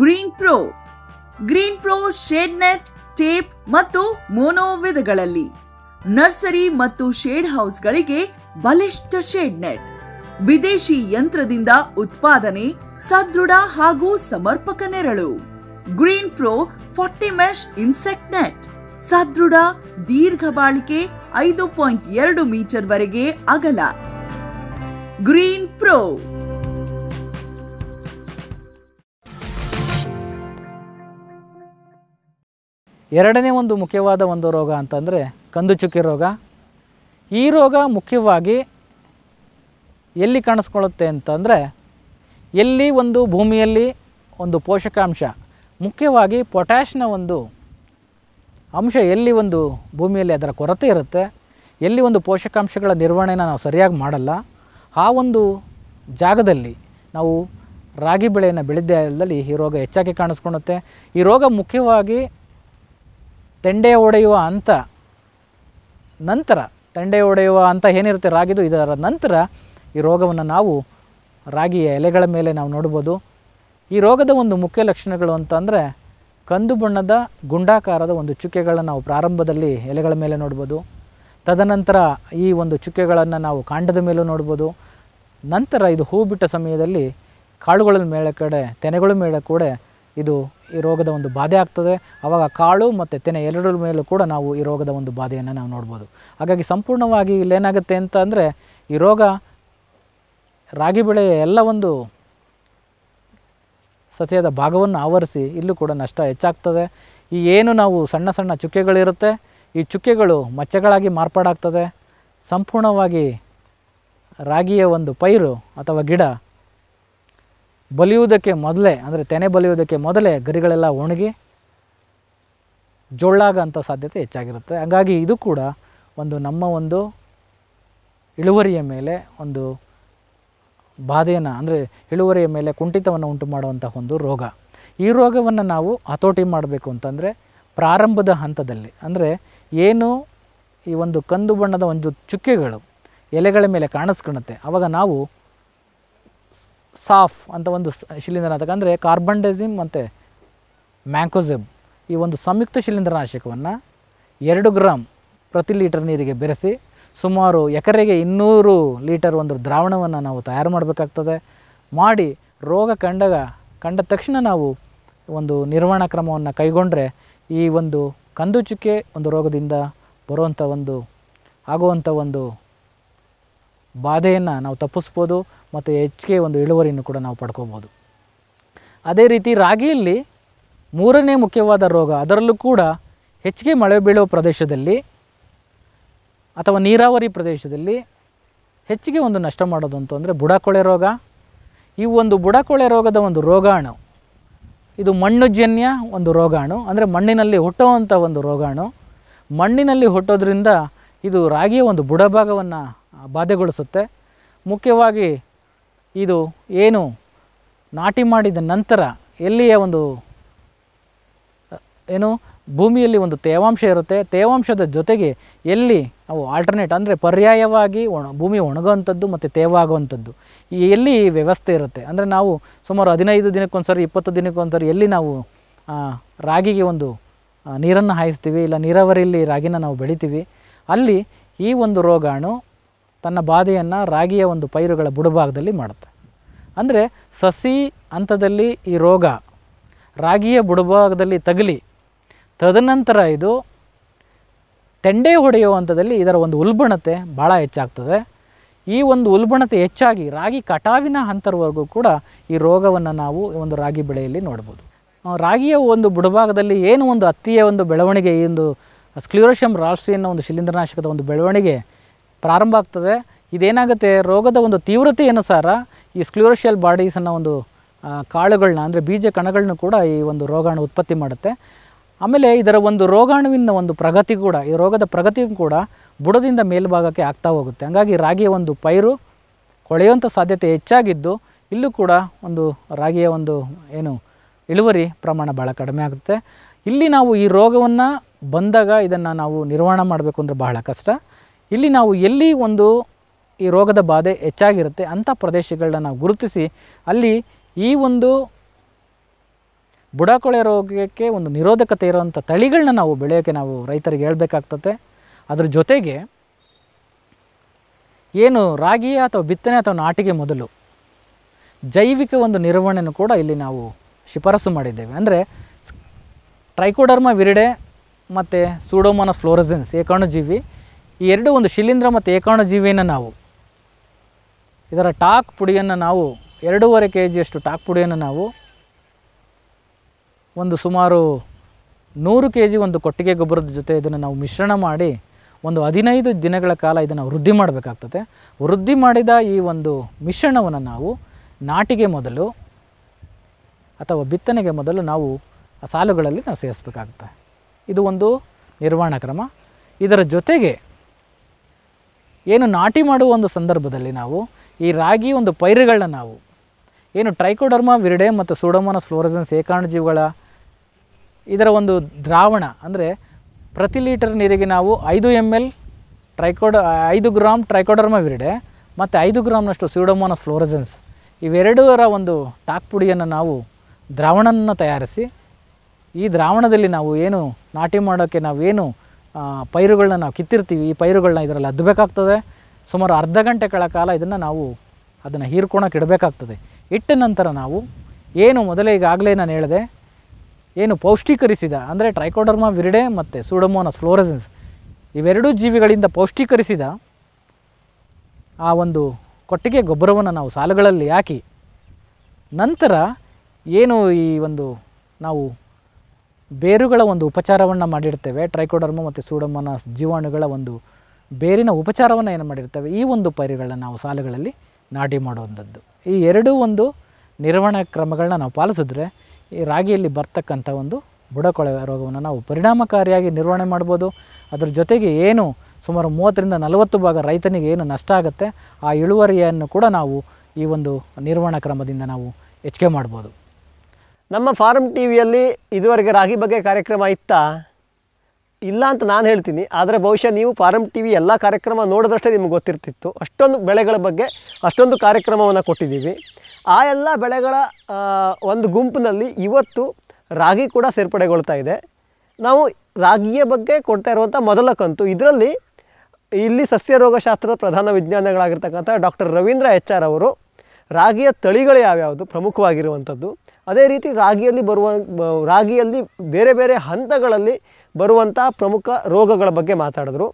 green pro green pro shade net tape ಮತ್ತು ಮೋನೋ ವಿಧಗಳಲ್ಲಿ ನರ್ಸರಿ ಮತ್ತು ಶೇಡ್ ಹೌಸ್ಗಳಿಗೆ ಬಲಿಷ್ಠ ಶೇಡ್ ನೆಟ್ ವಿದೇಶಿ ಯಂತ್ರದಿಂದ ಉತ್ಪಾದನೆ ಸದೃಢ ಹಾಗೂ ಸಮರ್ಪಕ ನೆರಳು green pro forty mesh insect net ಸದೃಢ ದೀರ್ಘ ಬಾಳಿಕೆ ಐದು ಪಾಯಿಂಟ್ ಎರಡು ಮೀಟರ್ ವರೆಗೆ ಅಗಲ ಗ್ರೀನ್ ಪ್ರೋ ಎರಡನೇ ಒಂದು ಮುಖ್ಯವಾದ ಒಂದು ರೋಗ ಅಂತಂದರೆ ಕಂದುಚುಕ್ಕಿ ರೋಗ ಈ ರೋಗ ಮುಖ್ಯವಾಗಿ ಎಲ್ಲಿ ಕಾಣಿಸ್ಕೊಳ್ಳುತ್ತೆ ಅಂತಂದರೆ ಎಲ್ಲಿ ಒಂದು ಭೂಮಿಯಲ್ಲಿ ಒಂದು ಪೋಷಕಾಂಶ ಮುಖ್ಯವಾಗಿ ಪೊಟ್ಯಾಷ್ನ ಒಂದು ಅಂಶ ಎಲ್ಲಿ ಒಂದು ಭೂಮಿಯಲ್ಲಿ ಅದರ ಕೊರತೆ ಇರುತ್ತೆ ಎಲ್ಲಿ ಒಂದು ಪೋಷಕಾಂಶಗಳ ನಿರ್ವಹಣೆನ ನಾವು ಸರಿಯಾಗಿ ಮಾಡಲ್ಲ ಆ ಒಂದು ಜಾಗದಲ್ಲಿ ನಾವು ರಾಗಿ ಬೆಳೆಯನ್ನು ಬೆಳೆದಲ್ಲಿ ಈ ರೋಗ ಹೆಚ್ಚಾಗಿ ಕಾಣಿಸ್ಕೊಳ್ಳುತ್ತೆ ಈ ರೋಗ ಮುಖ್ಯವಾಗಿ ತೆಂಡೆ ಒಡೆಯುವ ಅಂತ ನಂತರ ತಂಡೆ ಒಡೆಯುವ ಅಂತ ಏನಿರುತ್ತೆ ರಾಗಿದು ಇದರ ನಂತರ ಈ ರೋಗವನ್ನು ನಾವು ರಾಗಿಯ ಎಲೆಗಳ ಮೇಲೆ ನಾವು ನೋಡ್ಬೋದು ಈ ರೋಗದ ಒಂದು ಮುಖ್ಯ ಲಕ್ಷಣಗಳು ಅಂತಂದರೆ ಕಂದು ಬಣ್ಣದ ಗುಂಡಾಕಾರದ ಒಂದು ಚುಕ್ಕೆಗಳನ್ನು ನಾವು ಪ್ರಾರಂಭದಲ್ಲಿ ಎಲೆಗಳ ಮೇಲೆ ನೋಡ್ಬೋದು ತದನಂತರ ಈ ಒಂದು ಚುಕ್ಕೆಗಳನ್ನು ನಾವು ಕಾಂಡದ ಮೇಲೂ ನೋಡ್ಬೋದು ನಂತರ ಇದು ಹೂ ಬಿಟ್ಟ ಸಮಯದಲ್ಲಿ ಕಾಳುಗಳ ಮೇಲೆ ಕಡೆ ತೆನೆಗಳ ಮೇಲೆ ಕೂಡ ಇದು ಈ ರೋಗದ ಒಂದು ಬಾಧೆ ಆಗ್ತದೆ ಆವಾಗ ಕಾಳು ಮತ್ತು ತೆನೆ ಎರಡರ ಮೇಲೂ ಕೂಡ ನಾವು ಈ ರೋಗದ ಒಂದು ಬಾಧೆಯನ್ನು ನಾವು ನೋಡ್ಬೋದು ಹಾಗಾಗಿ ಸಂಪೂರ್ಣವಾಗಿ ಇಲ್ಲೇನಾಗುತ್ತೆ ಅಂತ ಅಂದರೆ ಈ ರೋಗ ರಾಗಿ ಬೆಳೆಯ ಎಲ್ಲ ಒಂದು ಸಸ್ಯದ ಭಾಗವನ್ನು ಆವರಿಸಿ ಇಲ್ಲೂ ಕೂಡ ನಷ್ಟ ಹೆಚ್ಚಾಗ್ತದೆ ಈ ಏನು ನಾವು ಸಣ್ಣ ಸಣ್ಣ ಚುಕ್ಕೆಗಳಿರುತ್ತೆ ಈ ಚುಕ್ಕೆಗಳು ಮಚ್ಚೆಗಳಾಗಿ ಮಾರ್ಪಾಡಾಗ್ತದೆ ಸಂಪೂರ್ಣವಾಗಿ ರಾಗಿಯ ಒಂದು ಪೈರು ಅಥವಾ ಗಿಡ ಬಲಿಯುವುದಕ್ಕೆ ಮೊದಲೇ ಅಂದರೆ ತೆನೆ ಬಲಿಯುವುದಕ್ಕೆ ಮೊದಲೇ ಗರಿಗಳೆಲ್ಲ ಒಣಗಿ ಜೊಳ್ಳಾಗಂಥ ಸಾಧ್ಯತೆ ಹೆಚ್ಚಾಗಿರುತ್ತೆ ಹಾಗಾಗಿ ಇದು ಕೂಡ ಒಂದು ನಮ್ಮ ಒಂದು ಇಳುವರಿಯ ಮೇಲೆ ಒಂದು ಬಾಧೆಯನ್ನು ಅಂದರೆ ಇಳುವರಿಯ ಮೇಲೆ ಕುಂಠಿತವನ್ನು ಉಂಟು ಮಾಡುವಂಥ ಒಂದು ರೋಗ ಈ ರೋಗವನ್ನು ನಾವು ಹತೋಟಿ ಮಾಡಬೇಕು ಅಂತಂದರೆ ಪ್ರಾರಂಭದ ಹಂತದಲ್ಲಿ ಅಂದರೆ ಏನು ಈ ಒಂದು ಕಂದು ಬಣ್ಣದ ಒಂದು ಚುಕ್ಕೆಗಳು ಎಲೆಗಳ ಮೇಲೆ ಕಾಣಿಸ್ಕೊಳುತ್ತೆ ಆವಾಗ ನಾವು ಸಾಫ್ ಅಂತ ಒಂದು ಶಿಲೀಂಧ್ರನಾಶಕ ಅಂದರೆ ಡೈಝಿಮ್ ಮತ್ತು ಮ್ಯಾಂಕೋಸೆಬ್ ಈ ಒಂದು ಸಂಯುಕ್ತ ಶಿಲೀಂಧ್ರನಾಶಕವನ್ನು ಎರಡು ಗ್ರಾಮ್ ಪ್ರತಿ ಲೀಟರ್ ನೀರಿಗೆ ಬೆರೆಸಿ ಸುಮಾರು ಎಕರೆಗೆ ಇನ್ನೂರು ಲೀಟರ್ ಒಂದು ದ್ರಾವಣವನ್ನು ನಾವು ತಯಾರು ಮಾಡಬೇಕಾಗ್ತದೆ ಮಾಡಿ ರೋಗ ಕಂಡಾಗ ಕಂಡ ತಕ್ಷಣ ನಾವು ಒಂದು ನಿರ್ವಹಣಾ ಕ್ರಮವನ್ನು ಕೈಗೊಂಡ್ರೆ ಈ ಒಂದು ಕಂದುಚುಕ್ಕೆ ಒಂದು ರೋಗದಿಂದ ಬರುವಂಥ ಒಂದು ಆಗುವಂಥ ಒಂದು ಬಾಧೆಯನ್ನು ನಾವು ತಪ್ಪಿಸ್ಬೋದು ಮತ್ತು ಹೆಚ್ಚಿಗೆ ಒಂದು ಇಳುವರಿಯನ್ನು ಕೂಡ ನಾವು ಪಡ್ಕೋಬೋದು ಅದೇ ರೀತಿ ರಾಗಿಯಲ್ಲಿ ಮೂರನೇ ಮುಖ್ಯವಾದ ರೋಗ ಅದರಲ್ಲೂ ಕೂಡ ಹೆಚ್ಚಿಗೆ ಮಳೆ ಬೀಳುವ ಪ್ರದೇಶದಲ್ಲಿ ಅಥವಾ ನೀರಾವರಿ ಪ್ರದೇಶದಲ್ಲಿ ಹೆಚ್ಚಿಗೆ ಒಂದು ನಷ್ಟ ಮಾಡೋದು ಅಂತಂದರೆ ಬುಡಕೊಳೆ ರೋಗ ಈ ಒಂದು ಬುಡಕೊಳೆ ರೋಗದ ಒಂದು ರೋಗಾಣು ಇದು ಮಣ್ಣುಜನ್ಯ ಒಂದು ರೋಗಾಣು ಅಂದರೆ ಮಣ್ಣಿನಲ್ಲಿ ಹುಟ್ಟುವಂಥ ಒಂದು ರೋಗಾಣು ಮಣ್ಣಿನಲ್ಲಿ ಹುಟ್ಟೋದ್ರಿಂದ ಇದು ರಾಗಿಯ ಒಂದು ಬುಡಭಾಗವನ್ನು ಬಾಧೆಗೊಳಿಸುತ್ತೆ ಮುಖ್ಯವಾಗಿ ಇದು ಏನು ನಾಟಿ ಮಾಡಿದ ನಂತರ ಎಲ್ಲಿಯ ಒಂದು ಏನು ಭೂಮಿಯಲ್ಲಿ ಒಂದು ತೇವಾಂಶ ಇರುತ್ತೆ ತೇವಾಂಶದ ಜೊತೆಗೆ ಎಲ್ಲಿ ಅವು ಆಲ್ಟರ್ನೇಟ್ ಅಂದರೆ ಪರ್ಯಾಯವಾಗಿ ಒಣ ಭೂಮಿ ಒಣಗುವಂಥದ್ದು ಮತ್ತು ತೇವಾಗುವಂಥದ್ದು ಈ ಎಲ್ಲಿ ವ್ಯವಸ್ಥೆ ಇರುತ್ತೆ ಅಂದರೆ ನಾವು ಸುಮಾರು ಹದಿನೈದು ದಿನಕ್ಕೊಂದ್ಸರಿ ಇಪ್ಪತ್ತು ದಿನಕ್ಕೊಂದ್ಸರಿ ಎಲ್ಲಿ ನಾವು ರಾಗಿಗೆ ಒಂದು ನೀರನ್ನು ಹಾಯಿಸ್ತೀವಿ ಇಲ್ಲ ನೀರಾವರಿಯಲ್ಲಿ ರಾಗಿನ ನಾವು ಬೆಳಿತೀವಿ ಅಲ್ಲಿ ಈ ಒಂದು ರೋಗಾಣು ತನ್ನ ಬಾಧೆಯನ್ನು ರಾಗಿಯ ಒಂದು ಪೈರುಗಳ ಬುಡಭಾಗದಲ್ಲಿ ಮಾಡುತ್ತೆ ಅಂದರೆ ಸಸಿ ಹಂತದಲ್ಲಿ ಈ ರೋಗ ರಾಗಿಯ ಬುಡಭಾಗದಲ್ಲಿ ತಗಲಿ ತದನಂತರ ಇದು ತೆಂಡೆ ಹೊಡೆಯುವ ಹಂತದಲ್ಲಿ ಇದರ ಒಂದು ಉಲ್ಬಣತೆ ಭಾಳ ಹೆಚ್ಚಾಗ್ತದೆ ಈ ಒಂದು ಉಲ್ಬಣತೆ ಹೆಚ್ಚಾಗಿ ರಾಗಿ ಕಟಾವಿನ ಹಂತರವರೆಗೂ ಕೂಡ ಈ ರೋಗವನ್ನು ನಾವು ಒಂದು ರಾಗಿ ಬೆಳೆಯಲ್ಲಿ ನೋಡ್ಬೋದು ರಾಗಿಯ ಒಂದು ಬುಡಭಾಗದಲ್ಲಿ ಏನು ಒಂದು ಹತ್ತಿಯ ಒಂದು ಬೆಳವಣಿಗೆ ಈ ಒಂದು ಸ್ಕ್ಲೂರೋಷಿಯಂ ರಾಶಿ ಒಂದು ಶಿಲೀಂಧ್ರನಾಶಕದ ಒಂದು ಬೆಳವಣಿಗೆ ಪ್ರಾರಂಭ ಆಗ್ತದೆ ಇದೇನಾಗುತ್ತೆ ರೋಗದ ಒಂದು ತೀವ್ರತೆ ಅನುಸಾರ ಈ ಸ್ಕ್ಲೂರೋಶಿಯಲ್ ಬಾಡೀಸ್ ಒಂದು ಕಾಳುಗಳನ್ನ ಅಂದರೆ ಬೀಜ ಕಣಗಳನ್ನ ಕೂಡ ಈ ಒಂದು ರೋಗಾಣು ಉತ್ಪತ್ತಿ ಮಾಡುತ್ತೆ ಆಮೇಲೆ ಇದರ ಒಂದು ರೋಗಾಣುವಿನ ಒಂದು ಪ್ರಗತಿ ಕೂಡ ಈ ರೋಗದ ಪ್ರಗತಿ ಕೂಡ ಬುಡದಿಂದ ಮೇಲ್ಭಾಗಕ್ಕೆ ಆಗ್ತಾ ಹೋಗುತ್ತೆ ಹಾಗಾಗಿ ರಾಗಿಯ ಒಂದು ಪೈರು ಕೊಳೆಯುವಂಥ ಸಾಧ್ಯತೆ ಹೆಚ್ಚಾಗಿದ್ದು ಇಲ್ಲೂ ಕೂಡ ಒಂದು ರಾಗಿಯ ಒಂದು ಏನು ಇಳುವರಿ ಪ್ರಮಾಣ ಭಾಳ ಕಡಿಮೆ ಆಗುತ್ತೆ ಇಲ್ಲಿ ನಾವು ಈ ರೋಗವನ್ನು ಬಂದಾಗ ಇದನ್ನು ನಾವು ನಿರ್ವಹಣೆ ಮಾಡಬೇಕು ಅಂದರೆ ಬಹಳ ಕಷ್ಟ ಇಲ್ಲಿ ನಾವು ಎಲ್ಲಿ ಒಂದು ಈ ರೋಗದ ಬಾಧೆ ಹೆಚ್ಚಾಗಿರುತ್ತೆ ಅಂಥ ಪ್ರದೇಶಗಳನ್ನ ನಾವು ಗುರುತಿಸಿ ಅಲ್ಲಿ ಈ ಒಂದು ಬುಡಕೊಳೆ ರೋಗಕ್ಕೆ ಒಂದು ನಿರೋಧಕತೆ ಇರುವಂಥ ತಳಿಗಳನ್ನ ನಾವು ಬೆಳೆಯೋಕ್ಕೆ ನಾವು ರೈತರಿಗೆ ಹೇಳಬೇಕಾಗ್ತದೆ ಅದರ ಜೊತೆಗೆ ಏನು ರಾಗಿ ಅಥವಾ ಬಿತ್ತನೆ ಅಥವಾ ನಾಟಿಗೆ ಮೊದಲು ಜೈವಿಕ ಒಂದು ನಿರ್ವಹಣೆಯನ್ನು ಕೂಡ ಇಲ್ಲಿ ನಾವು ಶಿಫಾರಸು ಮಾಡಿದ್ದೇವೆ ಅಂದರೆ ಟ್ರೈಕೋಡರ್ಮ ವಿರಿಡೆ ಮತ್ತು ಸೂಡೋಮೋನಸ್ ಫ್ಲೋರಸೆನ್ಸ್ ಏಕಾಣುಜೀವಿ ಈ ಎರಡು ಒಂದು ಶಿಲೀಂಧ್ರ ಮತ್ತು ಜೀವಿಯನ್ನು ನಾವು ಇದರ ಟಾಕ್ ಪುಡಿಯನ್ನು ನಾವು ಎರಡೂವರೆ ಕೆ ಜಿಯಷ್ಟು ಟಾಕ್ ಪುಡಿಯನ್ನು ನಾವು ಒಂದು ಸುಮಾರು ನೂರು ಕೆ ಜಿ ಒಂದು ಕೊಟ್ಟಿಗೆ ಗೊಬ್ಬರದ ಜೊತೆ ಇದನ್ನು ನಾವು ಮಿಶ್ರಣ ಮಾಡಿ ಒಂದು ಹದಿನೈದು ದಿನಗಳ ಕಾಲ ಇದನ್ನು ವೃದ್ಧಿ ಮಾಡಬೇಕಾಗ್ತದೆ ವೃದ್ಧಿ ಮಾಡಿದ ಈ ಒಂದು ಮಿಶ್ರಣವನ್ನು ನಾವು ನಾಟಿಗೆ ಮೊದಲು ಅಥವಾ ಬಿತ್ತನೆಗೆ ಮೊದಲು ನಾವು ಸಾಲುಗಳಲ್ಲಿ ನಾವು ಸೇರಿಸ್ಬೇಕಾಗುತ್ತೆ ಇದು ಒಂದು ನಿರ್ವಹಣಾ ಕ್ರಮ ಇದರ ಜೊತೆಗೆ ಏನು ನಾಟಿ ಮಾಡುವ ಒಂದು ಸಂದರ್ಭದಲ್ಲಿ ನಾವು ಈ ರಾಗಿ ಒಂದು ಪೈರುಗಳನ್ನ ನಾವು ಏನು ಟ್ರೈಕೋಡರ್ಮ ವಿರಡೆ ಮತ್ತು ಸೂಡೋಮೋನಸ್ ಫ್ಲೋರಸನ್ ಏಕಾಣುಜೀವಿಗಳ ಇದರ ಒಂದು ದ್ರಾವಣ ಅಂದರೆ ಪ್ರತಿ ಲೀಟರ್ ನೀರಿಗೆ ನಾವು ಐದು ಎಮ್ ಎಲ್ ಟ್ರೈಕೋಡ ಐದು ಗ್ರಾಮ್ ಟ್ರೈಕೋಡರ್ಮ ವಿರಡೆ ಮತ್ತು ಐದು ಗ್ರಾಮ್ನಷ್ಟು ಸ್ಯೂಡೋಮೋನಸ್ ಫ್ಲೋರಸನ್ಸ್ ಇವೆರಡರ ಒಂದು ಪುಡಿಯನ್ನು ನಾವು ದ್ರಾವಣವನ್ನು ತಯಾರಿಸಿ ಈ ದ್ರಾವಣದಲ್ಲಿ ನಾವು ಏನು ನಾಟಿ ಮಾಡೋಕ್ಕೆ ನಾವೇನು ಪೈರುಗಳನ್ನ ನಾವು ಕಿತ್ತಿರ್ತೀವಿ ಈ ಪೈರುಗಳನ್ನ ಇದರಲ್ಲಿ ಅದ್ದಬೇಕಾಗ್ತದೆ ಸುಮಾರು ಅರ್ಧ ಗಂಟೆಗಳ ಕಾಲ ಇದನ್ನು ನಾವು ಅದನ್ನು ಹೀರ್ಕೊಳಕ್ಕೆ ಇಡಬೇಕಾಗ್ತದೆ ಇಟ್ಟ ನಂತರ ನಾವು ಏನು ಮೊದಲೇ ಈಗಾಗಲೇ ನಾನು ಹೇಳಿದೆ ಏನು ಪೌಷ್ಟಿಕರಿಸಿದ ಅಂದರೆ ಟ್ರೈಕೋಡರ್ಮಾ ವಿರಿಡೆ ಮತ್ತು ಸೂಡಮೋನಸ್ ಫ್ಲೋರೆಸೆನ್ಸ್ ಇವೆರಡೂ ಜೀವಿಗಳಿಂದ ಪೌಷ್ಟಿಕರಿಸಿದ ಆ ಒಂದು ಕೊಟ್ಟಿಗೆ ಗೊಬ್ಬರವನ್ನು ನಾವು ಸಾಲುಗಳಲ್ಲಿ ಹಾಕಿ ನಂತರ ಏನು ಈ ಒಂದು ನಾವು ಬೇರುಗಳ ಒಂದು ಉಪಚಾರವನ್ನು ಮಾಡಿರ್ತೇವೆ ಟ್ರೈಕೋಡರ್ಮ ಮತ್ತು ಸೂಡಮ್ಮನ ಜೀವಾಣುಗಳ ಒಂದು ಬೇರಿನ ಉಪಚಾರವನ್ನು ಏನು ಮಾಡಿರ್ತೇವೆ ಈ ಒಂದು ಪೈರುಗಳನ್ನ ನಾವು ಸಾಲುಗಳಲ್ಲಿ ನಾಟಿ ಮಾಡುವಂಥದ್ದು ಈ ಎರಡೂ ಒಂದು ನಿರ್ವಹಣಾ ಕ್ರಮಗಳನ್ನ ನಾವು ಪಾಲಿಸಿದ್ರೆ ಈ ರಾಗಿಯಲ್ಲಿ ಬರ್ತಕ್ಕಂಥ ಒಂದು ಬುಡಕೊಳೆ ರೋಗವನ್ನು ನಾವು ಪರಿಣಾಮಕಾರಿಯಾಗಿ ನಿರ್ವಹಣೆ ಮಾಡ್ಬೋದು ಅದರ ಜೊತೆಗೆ ಏನು ಸುಮಾರು ಮೂವತ್ತರಿಂದ ನಲವತ್ತು ಭಾಗ ರೈತನಿಗೆ ಏನು ನಷ್ಟ ಆಗುತ್ತೆ ಆ ಇಳುವರಿಯನ್ನು ಕೂಡ ನಾವು ಈ ಒಂದು ನಿರ್ವಹಣಾ ಕ್ರಮದಿಂದ ನಾವು ಹೆಚ್ಚಿಗೆ ಮಾಡ್ಬೋದು ನಮ್ಮ ಫಾರ್ಮ್ ಟಿ ವಿಯಲ್ಲಿ ಇದುವರೆಗೆ ರಾಗಿ ಬಗ್ಗೆ ಕಾರ್ಯಕ್ರಮ ಇತ್ತ ಇಲ್ಲ ಅಂತ ನಾನು ಹೇಳ್ತೀನಿ ಆದರೆ ಬಹುಶಃ ನೀವು ಫಾರ್ಮ್ ಟಿ ವಿ ಎಲ್ಲ ಕಾರ್ಯಕ್ರಮ ನೋಡಿದ್ರಷ್ಟೇ ನಿಮ್ಗೆ ಗೊತ್ತಿರ್ತಿತ್ತು ಅಷ್ಟೊಂದು ಬೆಳೆಗಳ ಬಗ್ಗೆ ಅಷ್ಟೊಂದು ಕಾರ್ಯಕ್ರಮವನ್ನು ಕೊಟ್ಟಿದ್ದೀವಿ ಆ ಎಲ್ಲ ಬೆಳೆಗಳ ಒಂದು ಗುಂಪಿನಲ್ಲಿ ಇವತ್ತು ರಾಗಿ ಕೂಡ ಸೇರ್ಪಡೆಗೊಳ್ತಾ ಇದೆ ನಾವು ರಾಗಿಯ ಬಗ್ಗೆ ಕೊಡ್ತಾ ಇರುವಂಥ ಮೊದಲ ಕಂತು ಇದರಲ್ಲಿ ಇಲ್ಲಿ ಸಸ್ಯ ರೋಗಶಾಸ್ತ್ರದ ಪ್ರಧಾನ ವಿಜ್ಞಾನಿಗಳಾಗಿರ್ತಕ್ಕಂಥ ಡಾಕ್ಟರ್ ರವೀಂದ್ರ ಎಚ್ ಆರ್ ಅವರು ರಾಗಿಯ ತಳಿಗಳು ಯಾವ್ಯಾವುದು ಪ್ರಮುಖವಾಗಿರುವಂಥದ್ದು ಅದೇ ರೀತಿ ರಾಗಿಯಲ್ಲಿ ಬರುವ ರಾಗಿಯಲ್ಲಿ ಬೇರೆ ಬೇರೆ ಹಂತಗಳಲ್ಲಿ ಬರುವಂಥ ಪ್ರಮುಖ ರೋಗಗಳ ಬಗ್ಗೆ ಮಾತಾಡಿದ್ರು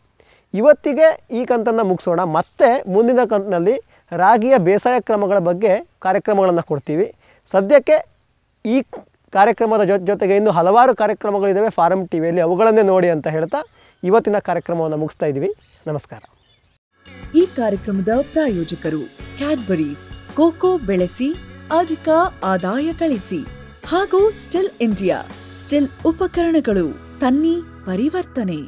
ಇವತ್ತಿಗೆ ಈ ಕಂತನ್ನು ಮುಗಿಸೋಣ ಮತ್ತೆ ಮುಂದಿನ ಕಂತಿನಲ್ಲಿ ರಾಗಿಯ ಬೇಸಾಯ ಕ್ರಮಗಳ ಬಗ್ಗೆ ಕಾರ್ಯಕ್ರಮಗಳನ್ನು ಕೊಡ್ತೀವಿ ಸದ್ಯಕ್ಕೆ ಈ ಕಾರ್ಯಕ್ರಮದ ಜೊ ಜೊತೆಗೆ ಇನ್ನೂ ಹಲವಾರು ಕಾರ್ಯಕ್ರಮಗಳಿದ್ದಾವೆ ಫಾರಂ ಟಿ ವಿಯಲ್ಲಿ ಅವುಗಳನ್ನೇ ನೋಡಿ ಅಂತ ಹೇಳ್ತಾ ಇವತ್ತಿನ ಕಾರ್ಯಕ್ರಮವನ್ನು ಮುಗಿಸ್ತಾ ಇದ್ದೀವಿ ನಮಸ್ಕಾರ ಈ ಕಾರ್ಯಕ್ರಮದ ಪ್ರಾಯೋಜಕರು ಕ್ಯಾಡ್ಬರೀಸ್ ಕೋಕೋ ಬೆಳೆಸಿ ಅಧಿಕ ಆದಾಯ ಗಳಿಸಿ ಹಾಗೂ ಸ್ಟಿಲ್ ಇಂಡಿಯಾ ಸ್ಟಿಲ್ ಉಪಕರಣಗಳು ತನ್ನಿ ಪರಿವರ್ತನೆ